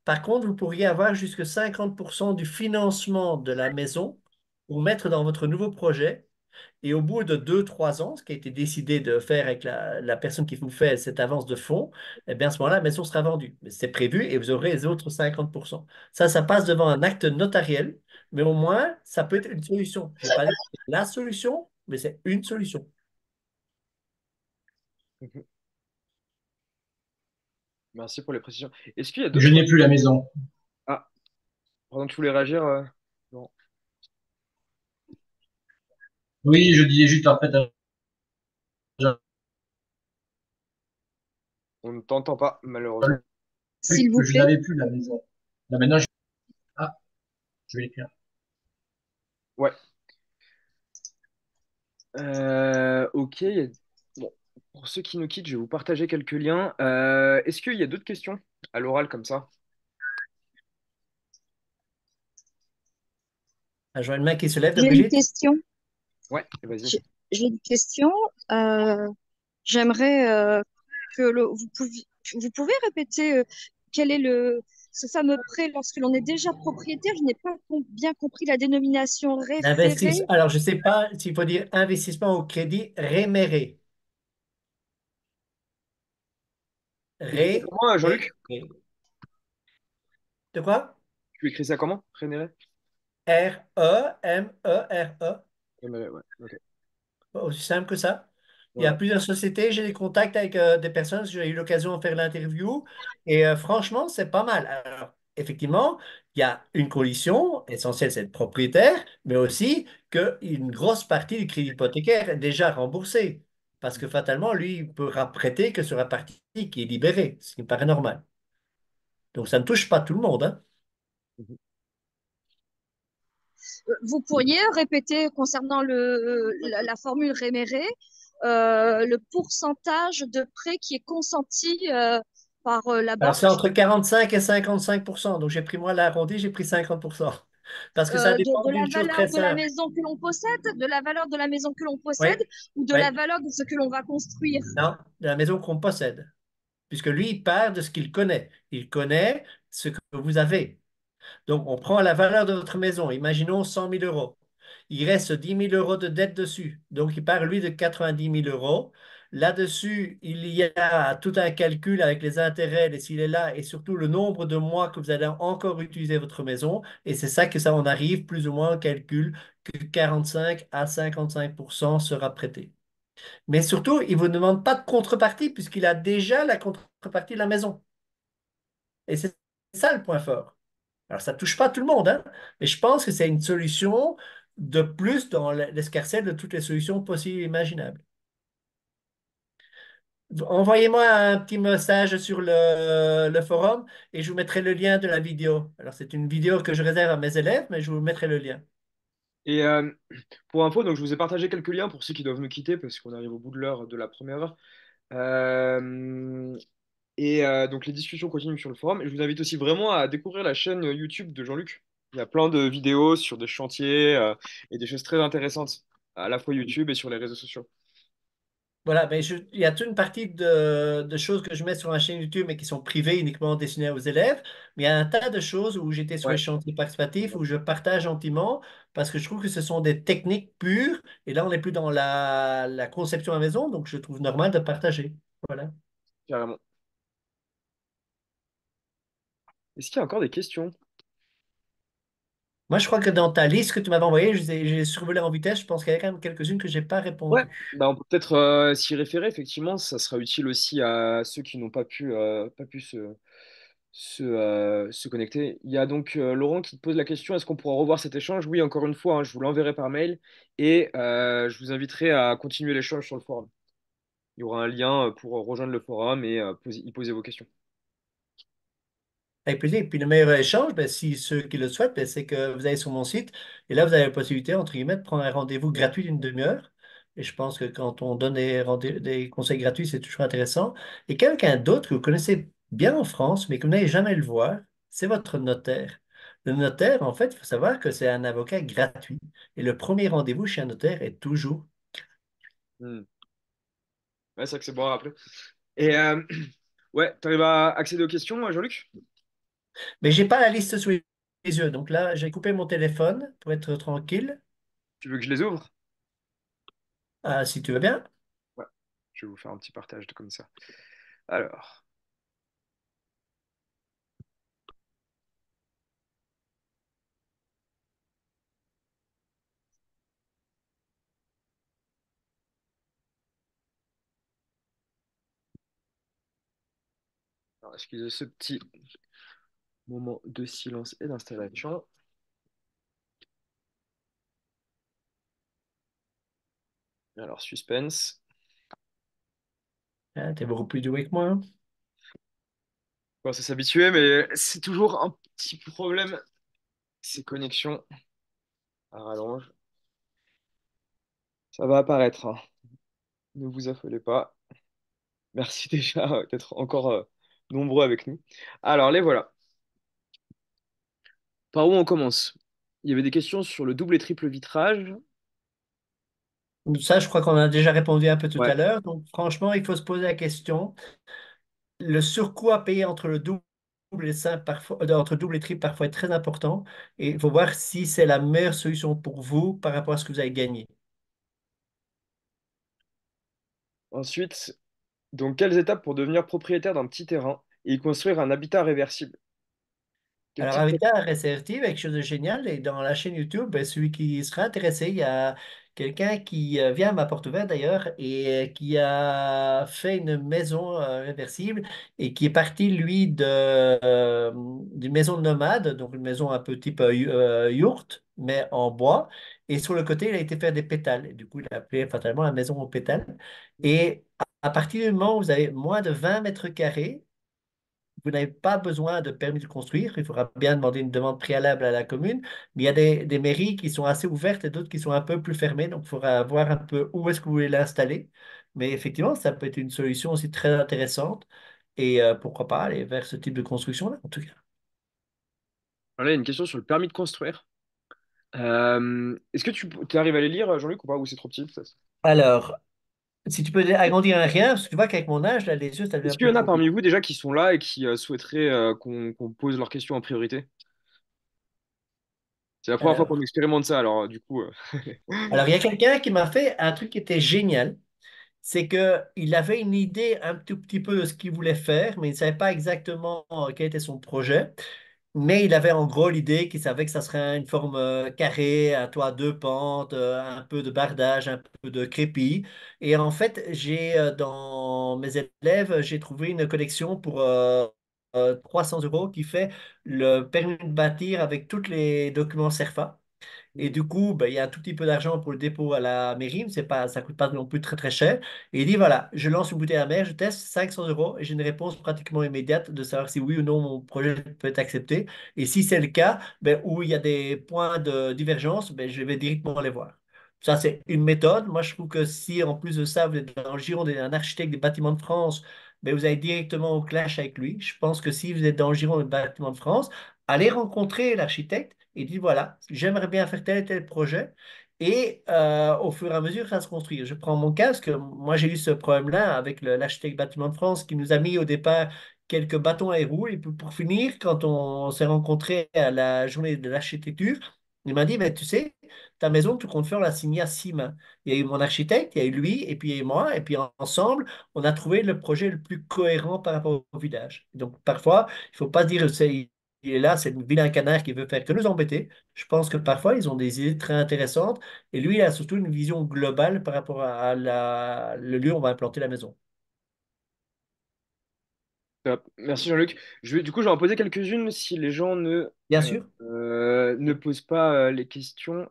Par contre, vous pourriez avoir jusqu'à 50% du financement de la maison pour mettre dans votre nouveau projet. Et au bout de 2-3 ans, ce qui a été décidé de faire avec la, personne qui vous fait cette avance de fonds, eh bien à ce moment-là, la maison sera vendue. C'est prévu et vous aurez les autres 50%. Ça, ça passe devant un acte notariel, mais au moins, ça peut être une solution. Je pas la solution, mais c'est une solution. Mhm. Merci pour les précisions. Est-ce qu'il y a Je n'ai plus la maison. Ah, pardon, tu voulais réagir euh, Non. Oui, je disais juste en fait. On ne t'entend pas, malheureusement. je n'avais plus la maison. Là maintenant, je, ah, je vais écrire. Ouais. Euh, ok, pour ceux qui nous quittent, je vais vous partager quelques liens. Euh, est-ce qu'il y a d'autres questions à l'oral comme ça ah, Joël main qui se lève. J'ai une question. Ouais, vas-y. J'ai une question. Euh, j'aimerais euh, que vous, pouvez répéter quel est le, ce fameux prêt lorsque l'on est déjà propriétaire, je n'ai pas bien compris la dénomination référée. Alors, je ne sais pas s'il faut dire investissement au crédit réméré. Ré. Euh, jean De quoi Tu écris ça comment Rénéré R-E-M-E-R-E. -E. e, e. Ouais, Ok. Aussi simple que ça. Il y a plusieurs sociétés, j'ai des contacts avec euh, des personnes, j'ai eu l'occasion de faire l'interview, et euh, franchement, c'est pas mal. Alors, effectivement, il y a une coalition, essentielle, c'est le propriétaire, mais aussi qu'une grosse partie du crédit hypothécaire est déjà remboursée parce que fatalement, lui, il pourra prêter que sur la partie qui est libérée, ce qui me paraît normal. Donc ça ne touche pas tout le monde. Hein. Euh, vous pourriez répéter concernant le, euh, la, formule rémérée euh, le pourcentage de prêt qui est consenti par la banque. c'est entre 45 et 55 donc j'ai pris moi l'arrondi, j'ai pris 50 parce que ça euh, dépend de, de la valeur de la maison que l'on possède, de la valeur de la maison que l'on possède ou de la valeur de ce que l'on va construire Non, de la maison qu'on possède. Puisque lui, il part de ce qu'il connaît. Il connaît ce que vous avez. Donc, on prend la valeur de votre maison. Imaginons 100 000 euros il reste 10 000 euros de dette dessus. Donc, il part, lui, de 90 000 euros. Là-dessus, il y a tout un calcul avec les intérêts, les s'il est là, et surtout le nombre de mois que vous allez encore utiliser votre maison. Et c'est ça que ça en arrive, plus ou moins au calcul, que 45 à 55 sera prêté. Mais surtout, il ne vous demande pas de contrepartie, puisqu'il a déjà la contrepartie de la maison. Et c'est ça le point fort. Alors, ça ne touche pas tout le monde, hein, mais je pense que c'est une solution de plus dans l'escarcelle de toutes les solutions possibles et imaginables. Envoyez-moi un petit message sur le, forum et je vous mettrai le lien de la vidéo. Alors, c'est une vidéo que je réserve à mes élèves, mais je vous mettrai le lien. Et euh, pour info, donc, je vous ai partagé quelques liens pour ceux qui doivent nous quitter parce qu'on arrive au bout de l'heure de la première heure. Euh, et euh, donc, les discussions continuent sur le forum. Et je vous invite aussi vraiment à découvrir la chaîne YouTube de Jean-Luc il y a plein de vidéos sur des chantiers euh, et des choses très intéressantes, à la fois YouTube et sur les réseaux sociaux. Voilà, mais ben, il y a toute une partie de, choses que je mets sur ma chaîne YouTube, mais qui sont privées, uniquement destinées aux élèves. Mais il y a un tas de choses où j'étais sur les chantiers participatifs, où je partage gentiment, parce que je trouve que ce sont des techniques pures. Et là, on n'est plus dans la, conception à la maison, donc je trouve normal de partager. Voilà. Carrément. Est-ce qu'il y a encore des questions? Moi, je crois que dans ta liste que tu m'avais envoyée, j'ai survolé en vitesse. Je pense qu'il y a quand même quelques-unes que je n'ai pas répondu. Bah, on peut peut-être euh, s'y référer, effectivement. Ça sera utile aussi à ceux qui n'ont pas pu, euh, pas pu se, euh, se, connecter. Il y a donc Laurent qui te pose la question, est-ce qu'on pourra revoir cet échange? Oui, encore une fois, hein, je vous l'enverrai par mail et je vous inviterai à continuer l'échange sur le forum. Il y aura un lien pour rejoindre le forum et y poser vos questions. Avec plaisir. Puis le meilleur échange, ben, si ceux qui le souhaitent, ben, c'est que vous allez sur mon site et là, vous avez la possibilité, entre guillemets, de prendre un rendez-vous gratuit d'une demi-heure. Et je pense que quand on donne des, conseils gratuits, c'est toujours intéressant. Et quelqu'un d'autre que vous connaissez bien en France, mais que vous n'allez jamais le voir, c'est votre notaire. Le notaire, en fait, il faut savoir que c'est un avocat gratuit. Et le premier rendez-vous chez un notaire est toujours gratuit. Hmm. c'est vrai que c'est bon à rappeler. Et euh, *clears throat* ouais, tu arrives à accéder aux questions, Jean-Luc mais j'ai pas la liste sous les yeux. Donc là, j'ai coupé mon téléphone pour être tranquille. Tu veux que je les ouvre? Ah, si tu veux bien. je vais vous faire un petit partage comme ça. Alors, alors, excusez ce petit Moment de silence et d'installation. Alors, suspense. Ah, t'es beaucoup plus doué que moi. Hein. On commence s'habituer, mais c'est toujours un petit problème, ces connexions à rallonge. Ça va apparaître, hein. Ne vous affolez pas. Merci *laughs* déjà d'être encore euh, nombreux avec nous. Alors, les voilà. Par où on commence Il y avait des questions sur le double et triple vitrage. Ça, je crois qu'on a déjà répondu un peu tout à l'heure. Donc, franchement, il faut se poser la question. Le surcoût à payer entre le double et euh, entre double et triple parfois est très important. Et il faut voir si c'est la meilleure solution pour vous par rapport à ce que vous avez gagné. Ensuite, donc quelles étapes pour devenir propriétaire d'un petit terrain et construire un habitat réversible alors, avec RSRT, ben, quelque chose de génial, et dans la chaîne YouTube, ben, celui qui sera intéressé, il y a quelqu'un qui euh, vient à ma porte ouverte d'ailleurs et euh, qui a fait une maison euh, réversible et qui est parti, lui, d'une maison nomade, donc une maison un peu type euh, mais en bois. Et sur le côté, il a été faire des pétales. Et du coup, il a appelé fatalement la maison aux pétales. Et à partir du moment où vous avez moins de 20 mètres carrés, vous n'avez pas besoin de permis de construire. Il faudra bien demander une demande préalable à la commune. Mais il y a des, mairies qui sont assez ouvertes et d'autres qui sont un peu plus fermées. Donc, il faudra voir un peu où est-ce que vous voulez l'installer. Mais effectivement, ça peut être une solution aussi très intéressante. Et euh, pourquoi pas aller vers ce type de construction-là, en tout cas. Alors une question sur le permis de construire. Euh, est-ce que tu arrives à les lire, Jean-Luc, ou pas Ou c'est trop petit Alors, si tu peux agrandir un rien, parce que tu vois qu'avec mon âge, là, les yeux, ça devient. Est-ce qu'il y en a parmi vous déjà qui sont là et qui euh, souhaiteraient euh, qu'on pose leurs questions en priorité? C'est la première fois qu'on expérimente ça, alors euh, du coup. *laughs* Alors, il y a quelqu'un qui m'a fait un truc qui était génial. C'est qu'il avait une idée un tout petit peu de ce qu'il voulait faire, mais il ne savait pas exactement quel était son projet. Mais il avait en gros l'idée qu'il savait que ça serait une forme euh, carrée, à toit deux pentes, euh, un peu de bardage, un peu de crépi. Et en fait, j'ai euh, dans mes élèves, j'ai trouvé une collection pour 300 euros qui fait le permis de bâtir avec tous les documents SERFA. Et mm. du coup, ben, il y a un tout petit peu d'argent pour le dépôt à la mairie, c'est pas, ça ne coûte pas non plus très très cher. Et il dit voilà, je lance une bouteille à mer, je teste 500 euros et j'ai une réponse pratiquement immédiate de savoir si oui ou non mon projet peut être accepté. Et si c'est le cas, ben, où il y a des points de divergence, ben, je vais directement les voir. Ça, c'est une méthode. Moi, je trouve que si en plus de ça, vous êtes dans le giron d'un architecte des bâtiments de France, ben, vous allez directement au clash avec lui. Je pense que si vous êtes dans le giron des bâtiments de France, allez rencontrer l'architecte il dit voilà, j'aimerais bien faire tel et tel projet. Et euh, au fur et à mesure, ça se construit. Je prends mon casque. Moi, j'ai eu ce problème-là avec l'architecte bâtiment de France qui nous a mis au départ quelques bâtons à roues. Et pour finir, quand on s'est rencontrés à la journée de l'architecture, il m'a dit, mais tu sais, ta maison, tu comptes faire la signée à six mains. Il y a eu mon architecte, il y a eu lui, et puis il y a eu moi, et puis ensemble, on a trouvé le projet le plus cohérent par rapport au village. Donc parfois, il ne faut pas dire, il est là, c'est une ville canard qui veut faire que nous embêter. Je pense que parfois, ils ont des idées très intéressantes. Et lui, il a surtout une vision globale par rapport à le lieu où on va implanter la maison. Merci Jean-Luc. Je du coup, je vais en poser quelques-unes si les gens ne, Bien sûr. Euh, euh, ne posent pas euh, les questions.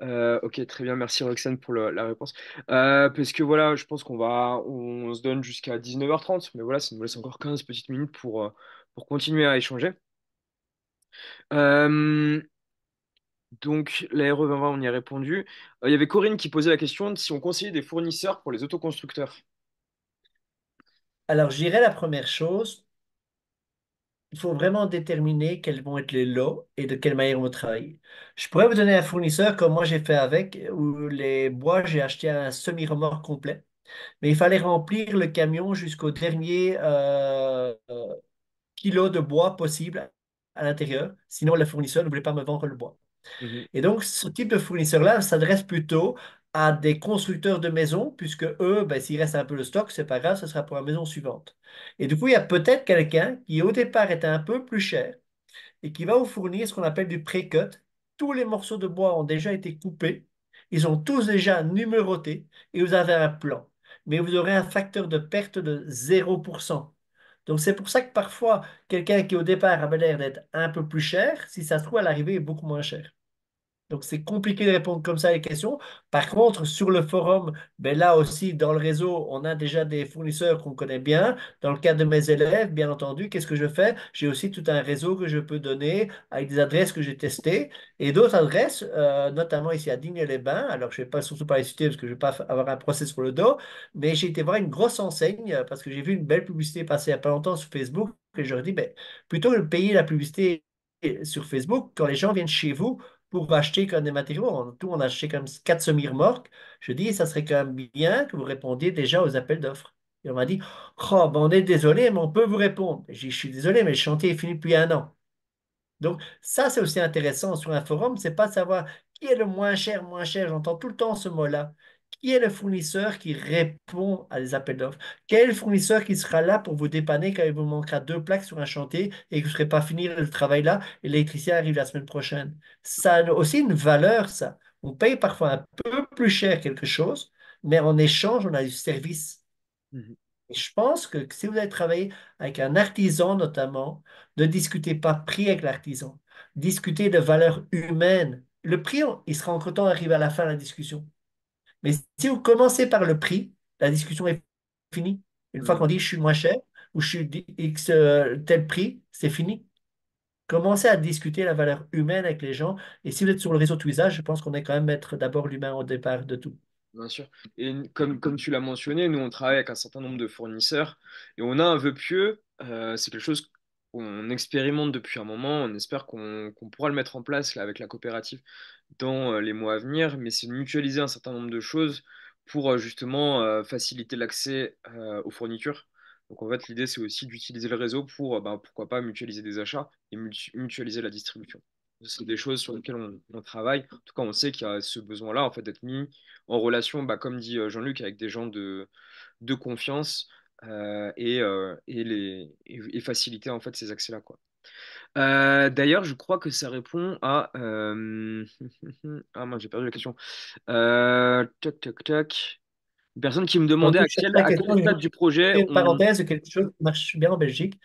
ok, très bien. Merci Roxane pour la réponse. parce que voilà, je pense qu'on va, on, se donne jusqu'à 19h30, mais voilà, ça nous laisse encore 15 petites minutes pour, pour continuer à échanger. Euh, donc, la RE 2020, on y a répondu. Euh, il y avait Corinne qui posait la question de si on conseillait des fournisseurs pour les autoconstructeurs. Alors, je la première chose, il faut vraiment déterminer quels vont être les lots et de quelle manière on travaille. Je pourrais vous donner un fournisseur comme moi j'ai fait avec, où les bois, j'ai acheté un semi-remorque complet. Mais il fallait remplir le camion jusqu'au dernier, euh, kilo de bois possible à l'intérieur, sinon le fournisseur ne voulait pas me vendre le bois. Mhm. Et donc, ce type de fournisseur-là s'adresse plutôt à des constructeurs de maisons, puisque eux, ben, s'il reste un peu le stock, c'est pas grave, ce sera pour la maison suivante. Et du coup, il y a peut-être quelqu'un qui, au départ, était un peu plus cher et qui va vous fournir ce qu'on appelle du pré-cut. Tous les morceaux de bois ont déjà été coupés, ils ont tous déjà numéroté et vous avez un plan. Mais vous aurez un facteur de perte de 0%. Donc, c'est pour ça que parfois, quelqu'un qui au départ avait l'air d'être un peu plus cher, si ça se trouve à l'arrivée, est beaucoup moins cher. Donc, c'est compliqué de répondre comme ça à les questions. Par contre, sur le forum, ben là aussi, dans le réseau, on a déjà des fournisseurs qu'on connaît bien. Dans le cas de mes élèves, bien entendu, qu'est-ce que je fais J'ai aussi tout un réseau que je peux donner avec des adresses que j'ai testées et d'autres adresses, euh, notamment ici à Digne-les-Bains. Alors, je ne vais pas surtout pas les citer parce que je ne vais pas avoir un procès sur le dos, mais j'ai été voir une grosse enseigne euh, parce que j'ai vu une belle publicité passer il n'y a pas longtemps sur Facebook et je leur ben, plutôt que de payer la publicité sur Facebook, quand les gens viennent chez vous, pour acheter comme des matériaux. En tout, on a acheté comme quatre semi-remorques. Je dis, ça serait quand même bien que vous répondiez déjà aux appels d'offres. Et on m'a dit, oh, ben, on est désolé, mais on peut vous répondre. Je dis, je suis désolé, mais le chantier est fini depuis un an. Donc, ça, c'est aussi intéressant sur un forum, c'est pas savoir qui est le moins cher, moins cher. J'entends tout le temps ce mot-là qui est le fournisseur qui répond à les appels d'offres? Quel fournisseur qui sera là pour vous dépanner quand il vous manquera deux plaques sur un chantier et que vous ne serez pas fini le travail là et l'électricien arrive la semaine prochaine? Ça a aussi une valeur, ça. On paye parfois un peu plus cher quelque chose, mais en échange, on a du service. Mhm. Et je pense que si vous allez travailler avec un artisan notamment, ne discutez pas prix avec l'artisan, discutez de valeur humaine. Le prix, il sera entre temps arrivé à la fin de la discussion. Mais si vous commencez par le prix, la discussion est finie. Une fois mm. qu'on dit je suis moins cher ou je suis X euh, tel prix, c'est fini. Commencez à discuter la valeur humaine avec les gens. Et si vous êtes sur le réseau usage je pense qu'on est quand même mettre d'abord l'humain au départ de tout. Bien sûr. Et comme, tu l'as mentionné, nous, on travaille avec un certain nombre de fournisseurs et on a un vœu pieux. Euh, c'est quelque chose qu'on expérimente depuis un moment. On espère qu'on pourra le mettre en place là, avec la coopérative dans les mois à venir, mais c'est de mutualiser un certain nombre de choses pour justement faciliter l'accès aux fournitures. Donc en fait, l'idée, c'est aussi d'utiliser le réseau pour, bah, pourquoi pas, mutualiser des achats et mutualiser la distribution. C'est des choses sur lesquelles on, travaille. En tout cas, on sait qu'il y a ce besoin-là, en fait, d'être mis en relation, bah, comme dit Jean-Luc, avec des gens de, de confiance et, et, les, et, faciliter, en fait, ces accès-là, quoi. Euh, d'ailleurs, je crois que ça répond à. Euh, *laughs* ah, moi j'ai perdu la question. Euh, toc, toc, Une personne qui me demandait à quel, du projet une parenthèse, quelque chose qui marche bien en Belgique.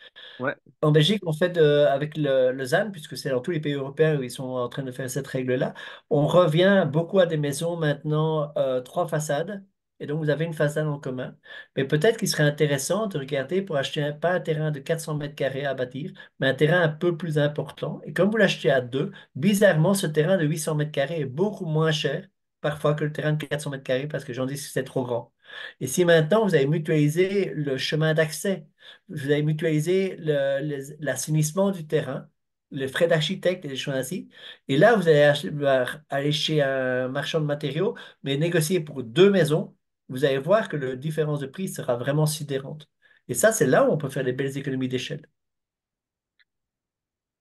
En Belgique, en fait, avec le, le ZAN, puisque c'est dans tous les pays européens où ils sont en train de faire cette règle-là, on revient beaucoup à des maisons maintenant trois façades et donc, vous avez une façade en commun. Mais peut-être qu'il serait intéressant de regarder pour acheter pas un terrain de 400 mètres carrés à bâtir, mais un terrain un peu plus important. Et comme vous l'achetez à deux, bizarrement, ce terrain de 800 mètres carrés est beaucoup moins cher parfois que le terrain de 400 mètres carrés parce que j'en dis que c'est trop grand. Et si maintenant vous avez mutualisé le chemin d'accès, vous avez mutualisé l'assainissement du terrain, les frais d'architecte et les choses ainsi. Et là, vous allez aller chez un marchand de matériaux, mais négocier pour deux maisons vous allez voir que la différence de prix sera vraiment sidérante. Et ça, c'est là où on peut faire des belles économies d'échelle.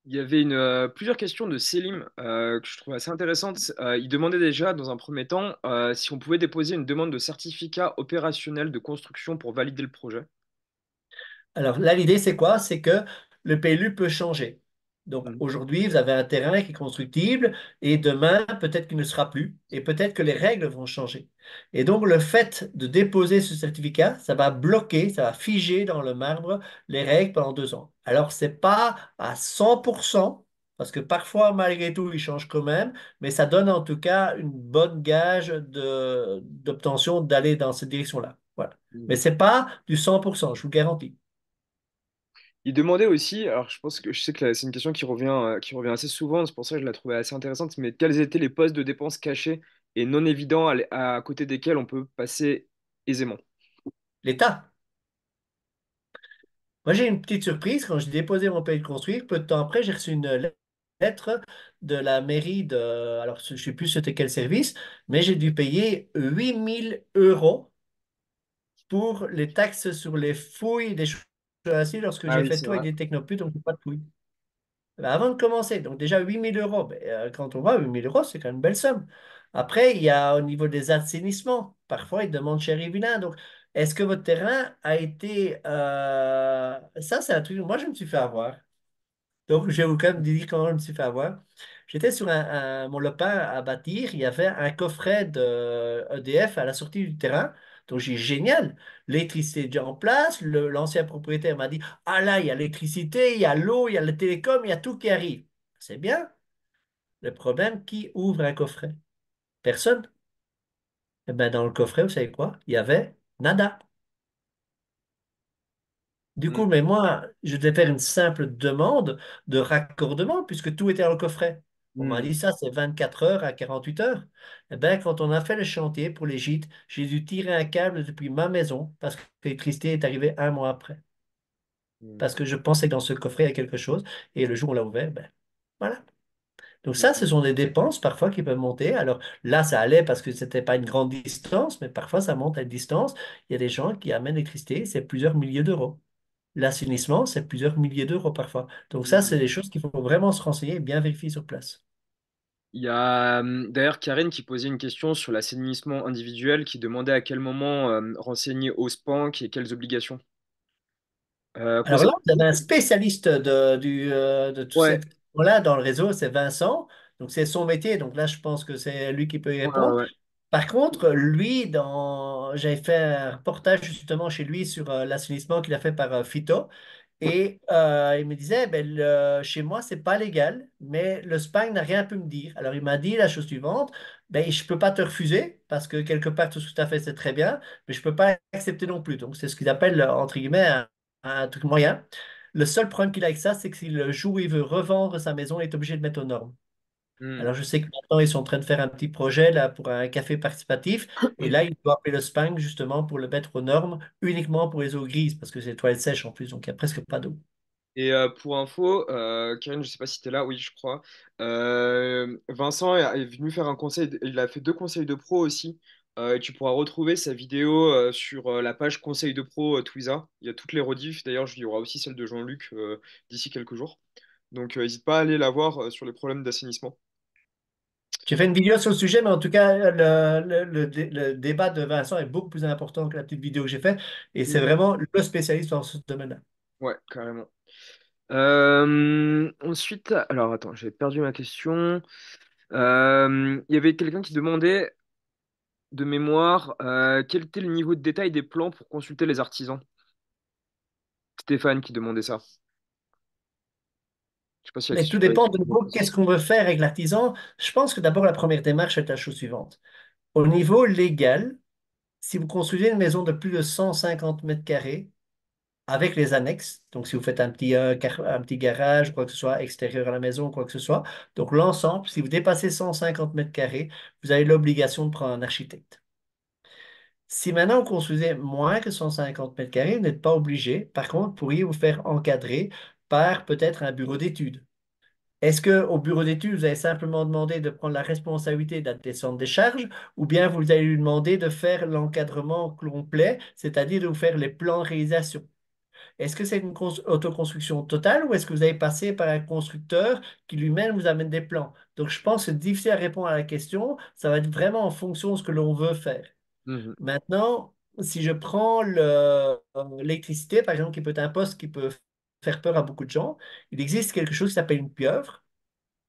Il y avait euh, plusieurs questions de Selim euh, que je trouve assez intéressantes. Euh, il demandait déjà, dans un premier temps, si on pouvait déposer une demande de certificat opérationnel de construction pour valider le projet. Alors là, l'idée, c'est quoi C'est que le PLU peut changer. Donc mmh. aujourd'hui, vous avez un terrain qui est constructible et demain, peut-être qu'il ne sera plus et peut-être que les règles vont changer. Et donc le fait de déposer ce certificat, ça va bloquer, ça va figer dans le marbre les règles pendant deux ans. Alors ce n'est pas à 100%, parce que parfois, malgré tout, ils changent quand même, mais ça donne en tout cas une bonne gage d'obtention d'aller dans cette direction-là. Voilà. Mmh. Mais ce n'est pas du 100%, je vous garantis. Il demandait aussi, alors je pense que je sais que c'est une question qui revient, euh, qui revient assez souvent, c'est pour ça que je la trouvais assez intéressante, mais quels étaient les postes de dépenses cachés et non évidents à, côté desquels on peut passer aisément L'État. Moi, j'ai une petite surprise. Quand j'ai déposé mon permis de construire, peu de temps après, j'ai reçu une lettre de la mairie de. Alors, je ne sais plus c'était quel service, mais j'ai dû payer 8000 euros pour les taxes sur les fouilles des choses assis lorsque ah j'ai fait tout avec des technoputes, donc pas de couilles. Bah, avant de commencer, donc déjà 8000 euros, ben, euh, quand on voit 8000 euros, c'est quand même une belle somme. Après, il y a au niveau des assainissements, parfois ils demandent chéri vilain. Donc, est-ce que votre terrain a été. Euh, ça, c'est un truc, moi je me suis fait avoir. Donc, je vais vous quand même dire comment je me suis fait avoir. J'étais sur mon lopin à bâtir, il y avait un coffret de EDF à la sortie du terrain. Donc j'ai génial, l'électricité est déjà en place, l'ancien propriétaire m'a dit, ah là, il y a l'électricité, il y a l'eau, il y a le télécom, il y a tout qui arrive. C'est bien. Le problème, qui ouvre un coffret Personne. Eh bien, dans le coffret, vous savez quoi Il y avait nada. Du coup, mm. mais moi, je devais faire une simple demande de raccordement puisque tout était dans le coffret. On m'a dit hmm. ça, c'est 24 heures à 48 heures. Eh bien, quand on a fait le chantier pour les gîtes, j'ai dû tirer un câble depuis ma maison parce que l'électricité est arrivé un mois après. Hmm. Parce que je pensais que dans ce coffret, il y a quelque chose. Et le jour où on l'a ouvert, ben, voilà. Donc ça, ce sont des dépenses parfois qui peuvent monter. Alors là, ça allait parce que ce n'était pas une grande distance, mais parfois ça monte à une distance. Il y a des gens qui amènent l'électricité, c'est plusieurs milliers d'euros. L'assainissement, c'est plusieurs milliers d'euros parfois. Donc ça, c'est hmm. des choses qu'il faut vraiment se renseigner et bien vérifier sur place. Il y a d'ailleurs Karine qui posait une question sur l'assainissement individuel qui demandait à quel moment renseigner au SPANC et quelles obligations. Euh, Alors là, un spécialiste de, du, euh, tout ça dans le réseau, c'est Vincent. Donc c'est son métier. Donc là, je pense que c'est lui qui peut y répondre. Par contre, lui, dans... j'avais fait un reportage justement chez lui sur euh, l'assainissement qu'il a fait par Phyto. Et euh, il me disait, ben, chez moi, c'est pas légal, mais l'Espagne n'a rien pu me dire. Alors, il m'a dit la chose suivante, ben, je peux pas te refuser, parce que quelque part, tout ce que tu as fait, c'est très bien, mais je ne peux pas accepter non plus. Donc, c'est ce qu'ils appellent, entre guillemets, un, truc moyen. Le seul problème qu'il a avec ça, c'est que joue, le il veut revendre sa maison, il est obligé de mettre aux normes. Hmm. Alors, je sais que maintenant, ils sont en train de faire un petit projet là, pour un café participatif. *coughs* Et là, ils doivent appeler le Spank justement pour le mettre aux normes uniquement pour les eaux grises, parce que c'est des toilettes sèches en plus, donc il n'y a presque pas d'eau. Et euh, pour info, euh, Karine, je ne sais pas si tu es là, oui, je crois. Euh, Vincent est venu faire un conseil, il a fait deux conseils de pro aussi. et tu pourras retrouver sa vidéo sur la page conseils de Pro Twiza. Il y a toutes les rediffs. D'ailleurs, il y aura aussi celle de Jean-Luc d'ici quelques jours. Donc, n'hésite pas à aller la voir sur les problèmes d'assainissement. J'ai fait une vidéo sur le sujet, mais en tout cas, le, débat de Vincent est beaucoup plus important que la petite vidéo que j'ai faite. Et c'est mm. vraiment le spécialiste dans ce domaine-là. Ouais, carrément. Euh, ensuite, alors attends, j'ai perdu ma question. Euh, il y avait quelqu'un qui demandait de mémoire euh, quel était le niveau de détail des plans pour consulter les artisans. Stéphane qui demandait ça et Mais tout euh, dépend de qu'est-ce qu'on veut faire avec l'artisan. Je pense que d'abord, la première démarche est la chose suivante. Au niveau légal, si vous construisez une maison de plus de 150 mètres carrés, avec les annexes. Donc, si vous faites un petit, un petit garage, quoi que ce soit, extérieur à la maison, quoi que ce soit. Donc, l'ensemble, si vous dépassez 150 mètres carrés, vous avez l'obligation de prendre un architecte. Si maintenant vous construisez moins que 150 mètres carrés, vous n'êtes pas obligé. Par contre, vous pourriez vous faire encadrer par peut-être un bureau d'études. Est-ce qu'au bureau d'études, vous avez simplement demandé de prendre la responsabilité d'un des charges ou bien vous allez lui demander de faire l'encadrement complet, c'est-à-dire de vous faire les plans de réalisation Est-ce que c'est une autoconstruction totale ou est-ce que vous avez passé par un constructeur qui lui-même vous amène des plans Donc je pense que c'est difficile à répondre à la question, ça va être vraiment en fonction de ce que l'on veut faire. Mmh Maintenant, si je prends l'électricité, par exemple, qui peut être un poste qui peut faire peur à beaucoup de gens. Il existe quelque chose qui s'appelle une pieuvre.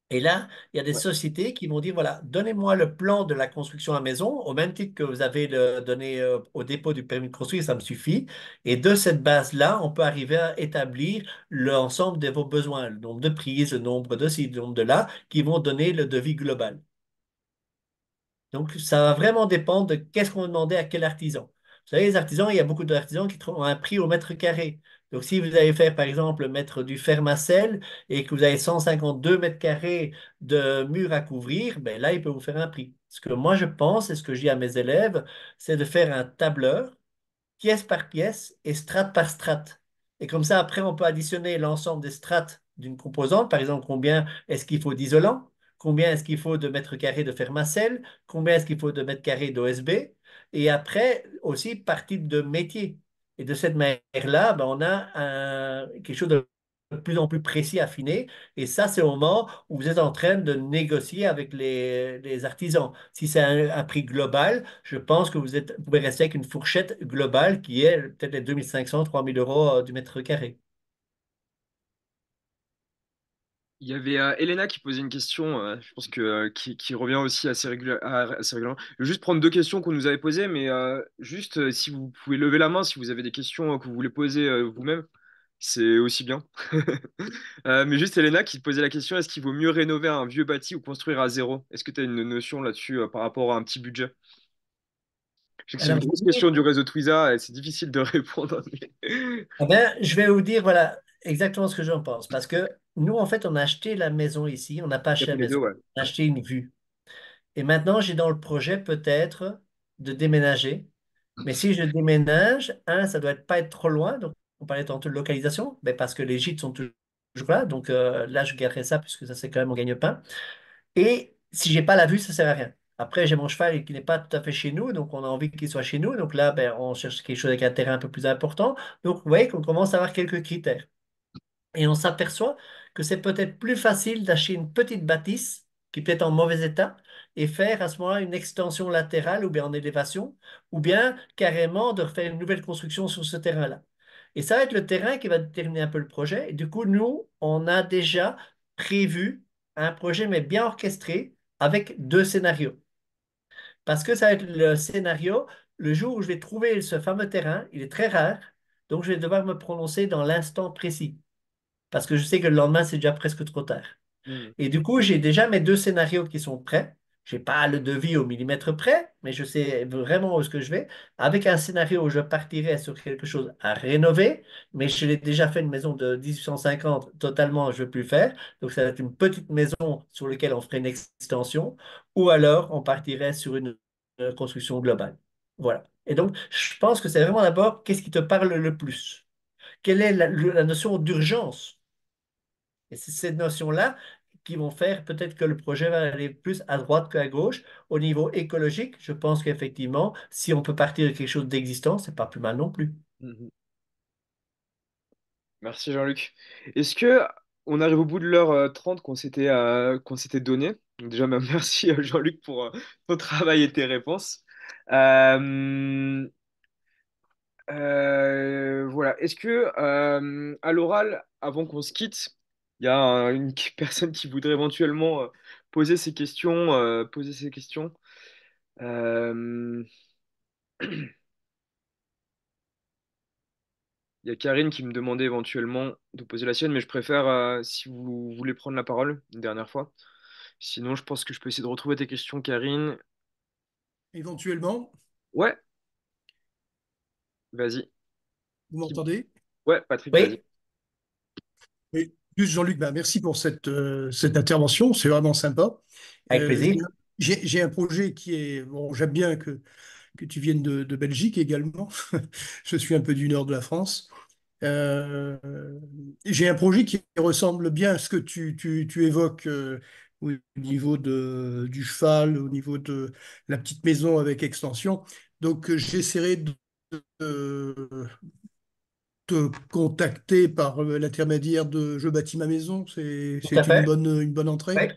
Et là, il y a des sociétés qui vont dire, voilà, donnez-moi le plan de la construction à maison, au même titre que vous avez le, donné euh, au dépôt du permis de construire, ça me suffit. Et de cette base-là, on peut arriver à établir l'ensemble de vos besoins, le nombre de prises, le nombre de ci, le nombre de là, qui vont donner le devis global. Donc, ça va vraiment dépendre de qu'est-ce qu'on va demander à quel artisan. Vous savez, les artisans, il y a beaucoup d'artisans qui ont un prix au mètre carré. Donc, si vous allez faire, par exemple, mettre du fermacelle et que vous avez 152 mètres carrés de mur à couvrir, ben là, il peut vous faire un prix. Ce que moi, je pense et ce que je dis à mes élèves, c'est de faire un tableur pièce par pièce et strate par strate. Et comme ça, après, on peut additionner l'ensemble des strates d'une composante. Par exemple, combien est-ce qu'il faut d'isolant Combien est-ce qu'il faut de mètres carrés de fermacelle Combien est-ce qu'il faut de mètres carrés d'OSB Et après, aussi, par type de métier. Et de cette manière-là, ben, on a quelque chose de plus en plus précis, affiné. Et ça, c'est au moment où vous êtes en train de négocier avec les, artisans. Si c'est un, prix global, je pense que vous, êtes, vous pouvez rester avec une fourchette globale qui est peut-être les 2500, 3000 euros euh, du mètre carré. Il y avait euh, Elena qui posait une question, euh, je pense que euh, qui, revient aussi assez, régulièrement. Je vais juste prendre deux questions qu'on nous avait posées, mais juste si vous pouvez lever la main si vous avez des questions que vous voulez poser vous-même, c'est aussi bien. *laughs* mais juste Elena qui posait la question est-ce qu'il vaut mieux rénover un vieux bâti ou construire à zéro Est-ce que tu as une notion là-dessus par rapport à un petit budget c'est une grosse question du réseau Twiza et c'est difficile de *laughs* répondre. Eh ben, je vais vous dire voilà exactement ce que j'en pense parce que nous, en fait, on a acheté la maison ici, on n'a pas acheté acheté une vue. Et maintenant, j'ai dans le projet peut-être de déménager. Mais si je déménage, un, ça doit être, pas être trop loin. Donc, on parlait tantôt de localisation, mais parce que les gîtes sont toujours là. Donc euh, là, je garderai ça puisque ça, c'est quand même mon gagne-pain. Et si j'ai pas la vue, ça sert à rien. Après, j'ai mon cheval qui n'est pas tout à fait chez nous, donc on a envie qu'il soit chez nous. Donc là, ben, on cherche quelque chose avec un terrain un peu plus important. Donc, vous voyez qu'on commence à avoir quelques critères. Et on s'aperçoit que c'est peut-être plus facile d'acheter une petite bâtisse qui peut être en mauvais état et faire à ce moment-là une extension latérale ou bien en élévation, ou bien carrément de refaire une nouvelle construction sur ce terrain-là. Et ça va être le terrain qui va déterminer un peu le projet. Et du coup, nous, on a déjà prévu un projet, mais bien orchestré, avec deux scénarios. Parce que ça va être le scénario, le jour où je vais trouver ce fameux terrain, il est très rare, donc je vais devoir me prononcer dans l'instant précis parce que je sais que le lendemain, c'est déjà presque trop tard. Hmm. Et du coup, j'ai déjà mes deux scénarios qui sont prêts. Je n'ai pas le devis au millimètre près, mais je sais vraiment où ce que je vais. Avec un scénario où je partirais sur quelque chose à rénover, mais je l'ai déjà fait une maison de 1850 totalement, je ne veux plus faire. Donc, ça va être une petite maison sur laquelle on ferait une extension, ou alors on partirait sur une euh, construction globale. Voilà. Et donc, je pense que c'est vraiment d'abord qu'est-ce qui te parle le plus Quelle est la notion d'urgence et c'est ces notions-là qui vont faire peut-être que le projet va aller plus à droite qu'à gauche. Au niveau écologique, je pense qu'effectivement, si on peut partir de quelque chose d'existant, n'est pas plus mal non plus. Mhm. Merci Jean-Luc. Est-ce que on arrive au bout de l'heure 30 euh, qu'on s'était euh, qu'on s'était donné Déjà, *laughs* bah, merci euh, Jean-Luc pour ton travail et tes réponses. voilà. Est-ce que à l'oral, avant qu'on se quitte, il y a une *laughs* personne qui voudrait éventuellement euh, poser ses questions, euh, poser ses questions. Euh, *clears throat* il y a Karine qui me demandait éventuellement de poser la sienne, mais je préfère, si vous voulez prendre la parole une dernière fois. Sinon, je pense que je peux essayer de retrouver tes questions, Karine. Éventuellement, Ouais, vas-y. vous m'entendez? Ouais, Patrick, Jean-Luc, ben merci pour cette, euh, cette intervention, c'est vraiment sympa. Avec euh, plaisir. j'ai un projet qui est, bon, j'aime bien que, que tu viennes de, de Belgique également, *laughs* je suis un peu du nord de la France. Euh, j'ai un projet qui ressemble bien à ce que tu, tu, tu évoques au niveau de, du cheval, au niveau de la petite maison avec extension. Donc j'essaierai de, te contacter par euh, l'intermédiaire de Je bâtis ma maison, c'est une bonne, une bonne entrée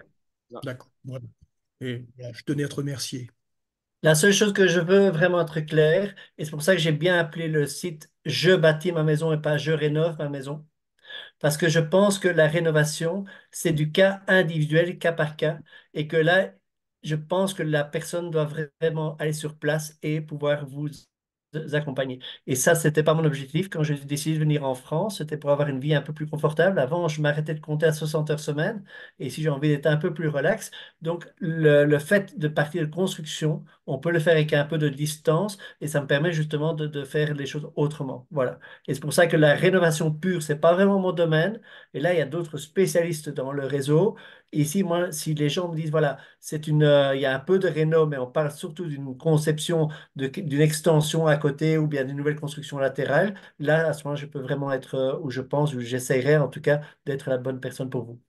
D'accord. Et je tenais à te remercier. La seule chose que je veux vraiment être clair, et c'est pour ça que j'ai bien appelé le site Je bâtis ma maison et pas Je rénove ma maison, parce que je pense que la rénovation, c'est du cas individuel, cas par cas, et que là, je pense que la personne doit vraiment aller sur place et pouvoir vous accompagner. Et ça, c'était pas mon objectif. Quand j'ai décidé de venir en France, c'était pour avoir une vie un peu plus confortable. Avant, je m'arrêtais de compter à 60 heures semaine. Et si j'ai envie d'être un peu plus relax, donc le fait de partir de construction on peut le faire avec un peu de distance et ça me permet justement de, faire les choses autrement. Voilà. Et c'est pour ça que la rénovation pure, n'est pas vraiment mon domaine. Et là, il y a d'autres spécialistes dans le réseau. ici, moi, si les gens me disent, voilà, c'est une, euh, il y a un peu de réno, mais on parle surtout d'une conception, d'une extension à côté ou bien d'une nouvelle construction latérale, là, à ce moment-là, je peux vraiment être, euh, ou où je pense, ou j'essaierai en tout cas d'être la bonne personne pour vous.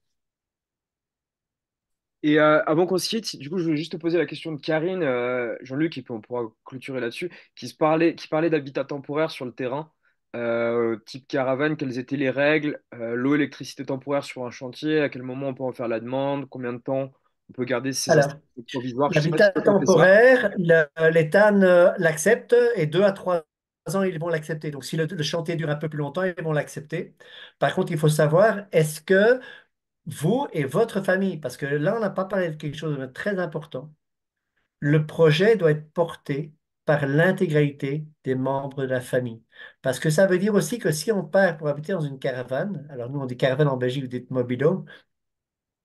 Et euh, avant qu'on se quitte, du coup, je voulais juste te poser la question de Karine, euh, Jean-Luc, et puis on pourra clôturer là-dessus, qui, se parlait, qui parlait d'habitat temporaire sur le terrain, euh, type caravane, quelles étaient les règles, l'eau, électricité temporaire sur un chantier, à quel moment on peut en faire la demande, combien de temps on peut garder ces habitats provisoires. L'habitat temporaire, l'État l'accepte et deux à trois ans, ils vont l'accepter. Donc, si le, chantier dure un peu plus longtemps, ils vont l'accepter. Par contre, il faut savoir, est-ce que vous et votre famille, parce que là, on n'a pas parlé de quelque chose de très important. Le projet doit être porté par l'intégralité des membres de la famille. Parce que ça veut dire aussi que si on part pour habiter dans une caravane, alors nous on dit caravane en Belgique, vous dites mobilhome,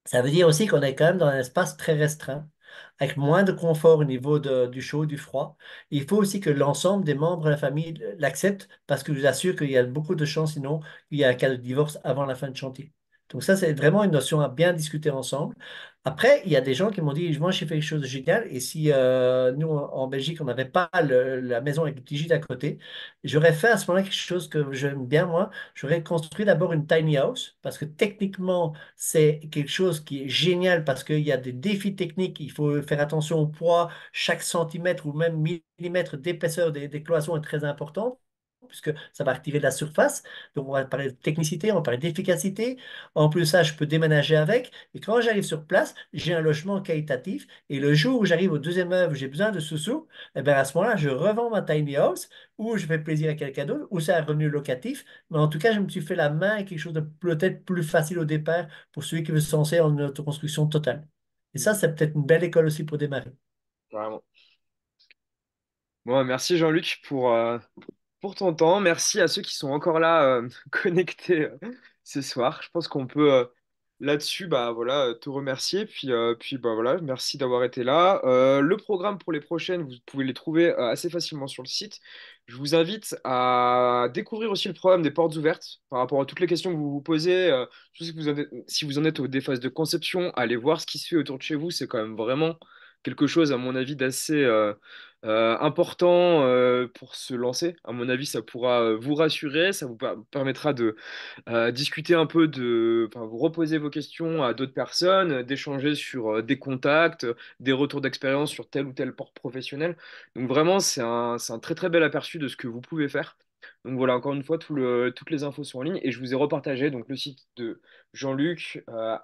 ça veut dire aussi qu'on est quand même dans un espace très restreint, avec moins de confort au niveau du chaud, du froid. Il faut aussi que l'ensemble des membres de la famille l'acceptent, parce que je vous assure qu'il y a beaucoup de chances, sinon, il y a un cas de divorce avant la fin de chantier. Donc ça, c'est vraiment une notion à bien discuter ensemble. Après, il y a des gens qui m'ont dit, moi, j'ai fait quelque chose de génial, et si euh, nous, en Belgique, on n'avait pas la maison avec le petit à côté, j'aurais fait à ce moment-là quelque chose que j'aime bien, moi. J'aurais construit d'abord une tiny house, parce que techniquement, c'est quelque chose qui est génial, parce qu'il y a des défis techniques, il faut faire attention au poids, chaque centimètre ou même millimètre d'épaisseur des, des cloisons est très important puisque ça va activer la surface. Donc, on va parler de technicité, on va parler d'efficacité. En plus, ça, je peux déménager avec. Et quand j'arrive sur place, j'ai un logement qualitatif. Et le jour où j'arrive au deuxième œuvre, j'ai besoin de sous-sous, eh bien, à ce moment-là, je revends ma tiny house ou je fais plaisir à quelqu'un d'autre ou c'est un revenu locatif. Mais en tout cas, je me suis fait la main et quelque chose de peut-être plus facile au départ pour celui qui veut se lancer en autoconstruction totale. Et ça, c'est peut-être une belle école aussi pour démarrer. Vraiment. Bon, bah, merci Jean-Luc pour, euh, pour ton temps. Merci à ceux qui sont encore là euh, *laughs* connectés euh, ce soir. Je pense qu'on peut euh, là-dessus bah, voilà, tout remercier. Puis, puis bah, voilà, merci d'avoir été là. le programme pour les prochaines, vous pouvez les trouver assez facilement sur le site. Je vous invite à découvrir aussi le programme des portes ouvertes par rapport à toutes les questions que vous vous posez. si, vous en êtes, si vous êtes aux phases de conception, allez voir ce qui se fait autour de chez vous. C'est quand même vraiment quelque chose, à mon avis, d'assez euh, important euh, pour se lancer. À mon avis, ça pourra euh, vous rassurer, ça vous permettra de discuter un peu, de vous reposer vos questions à d'autres personnes, d'échanger sur des contacts, des retours d'expérience sur tel ou tel port professionnel. Donc vraiment, c'est un, très très bel aperçu de ce que vous pouvez faire. Donc voilà, encore une fois, toutes les infos sont en ligne et je vous ai repartagé donc, le site de Jean-Luc. Euh,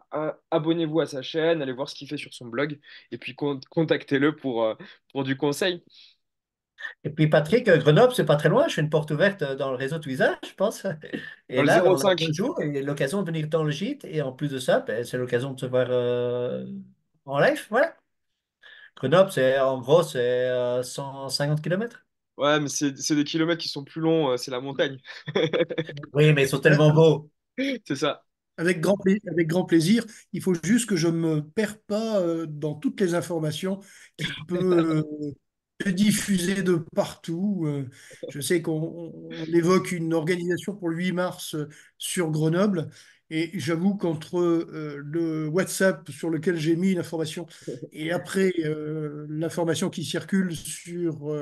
abonnez-vous à sa chaîne, allez voir ce qu'il fait sur son blog et puis contactez-le pour, euh, pour du conseil. Et puis Patrick, euh, Grenoble, c'est pas très loin. Je suis une porte ouverte dans le réseau Twiza, je pense. *laughs* Et là, 05. on jour et l'occasion de venir dans le gîte. Et en plus de ça, ben, c'est l'occasion de se voir en live. Voilà. Grenoble, c'est en gros, c'est 150 km. Ouais, mais c'est des kilomètres qui sont plus longs, euh, c'est la montagne. *laughs* oui, mais ils sont tellement beaux. C'est ça. Avec grand, avec grand plaisir. Il faut juste que je ne me perds pas euh, dans toutes les informations qui *laughs* peuvent euh, se diffuser de partout. Je sais qu'on évoque une organisation pour le 8 mars sur Grenoble. Et j'avoue qu'entre le WhatsApp sur lequel j'ai mis l'information et après l'information qui circule sur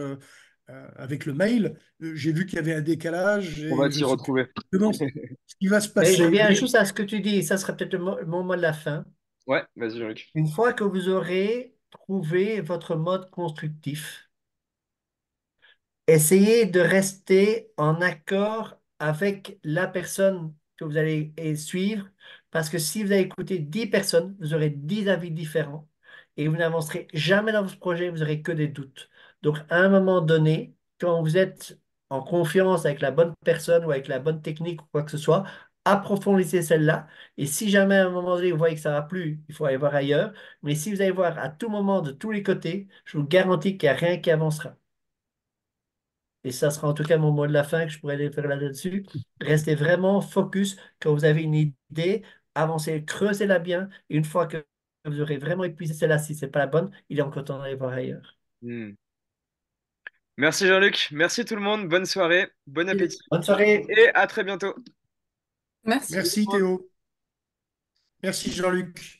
euh, avec le mail, euh, j'ai vu qu'il y avait un décalage. On va s'y retrouver. *laughs* ce qui va se passer. je reviens juste à ce que tu dis, ça sera peut-être le moment de la fin. Ouais, vas-y, Luc. Une fois que vous aurez trouvé votre mode constructif, essayez de rester en accord avec la personne que vous allez suivre, parce que si vous avez écouté 10 personnes, vous aurez 10 avis différents et vous n'avancerez jamais dans votre projet, vous n'aurez que des doutes. Donc, à un moment donné, quand vous êtes en confiance avec la bonne personne ou avec la bonne technique ou quoi que ce soit, approfondissez celle-là. Et si jamais à un moment donné, vous voyez que ça va plus, il faut aller voir ailleurs. Mais si vous allez voir à tout moment, de tous les côtés, je vous garantis qu'il n'y a rien qui avancera. Et ça sera en tout cas mon mot de la fin que je pourrais aller faire là-dessus. Restez vraiment focus quand vous avez une idée, avancez, creusez-la bien. une fois que vous aurez vraiment épuisé celle-là, si ce n'est pas la bonne, il est encore temps d'aller voir ailleurs. Hmm. Merci Jean-Luc, merci tout le monde, bonne soirée, bon appétit. Bonne soirée. Et à très bientôt. Merci. Merci Théo. Merci Jean-Luc.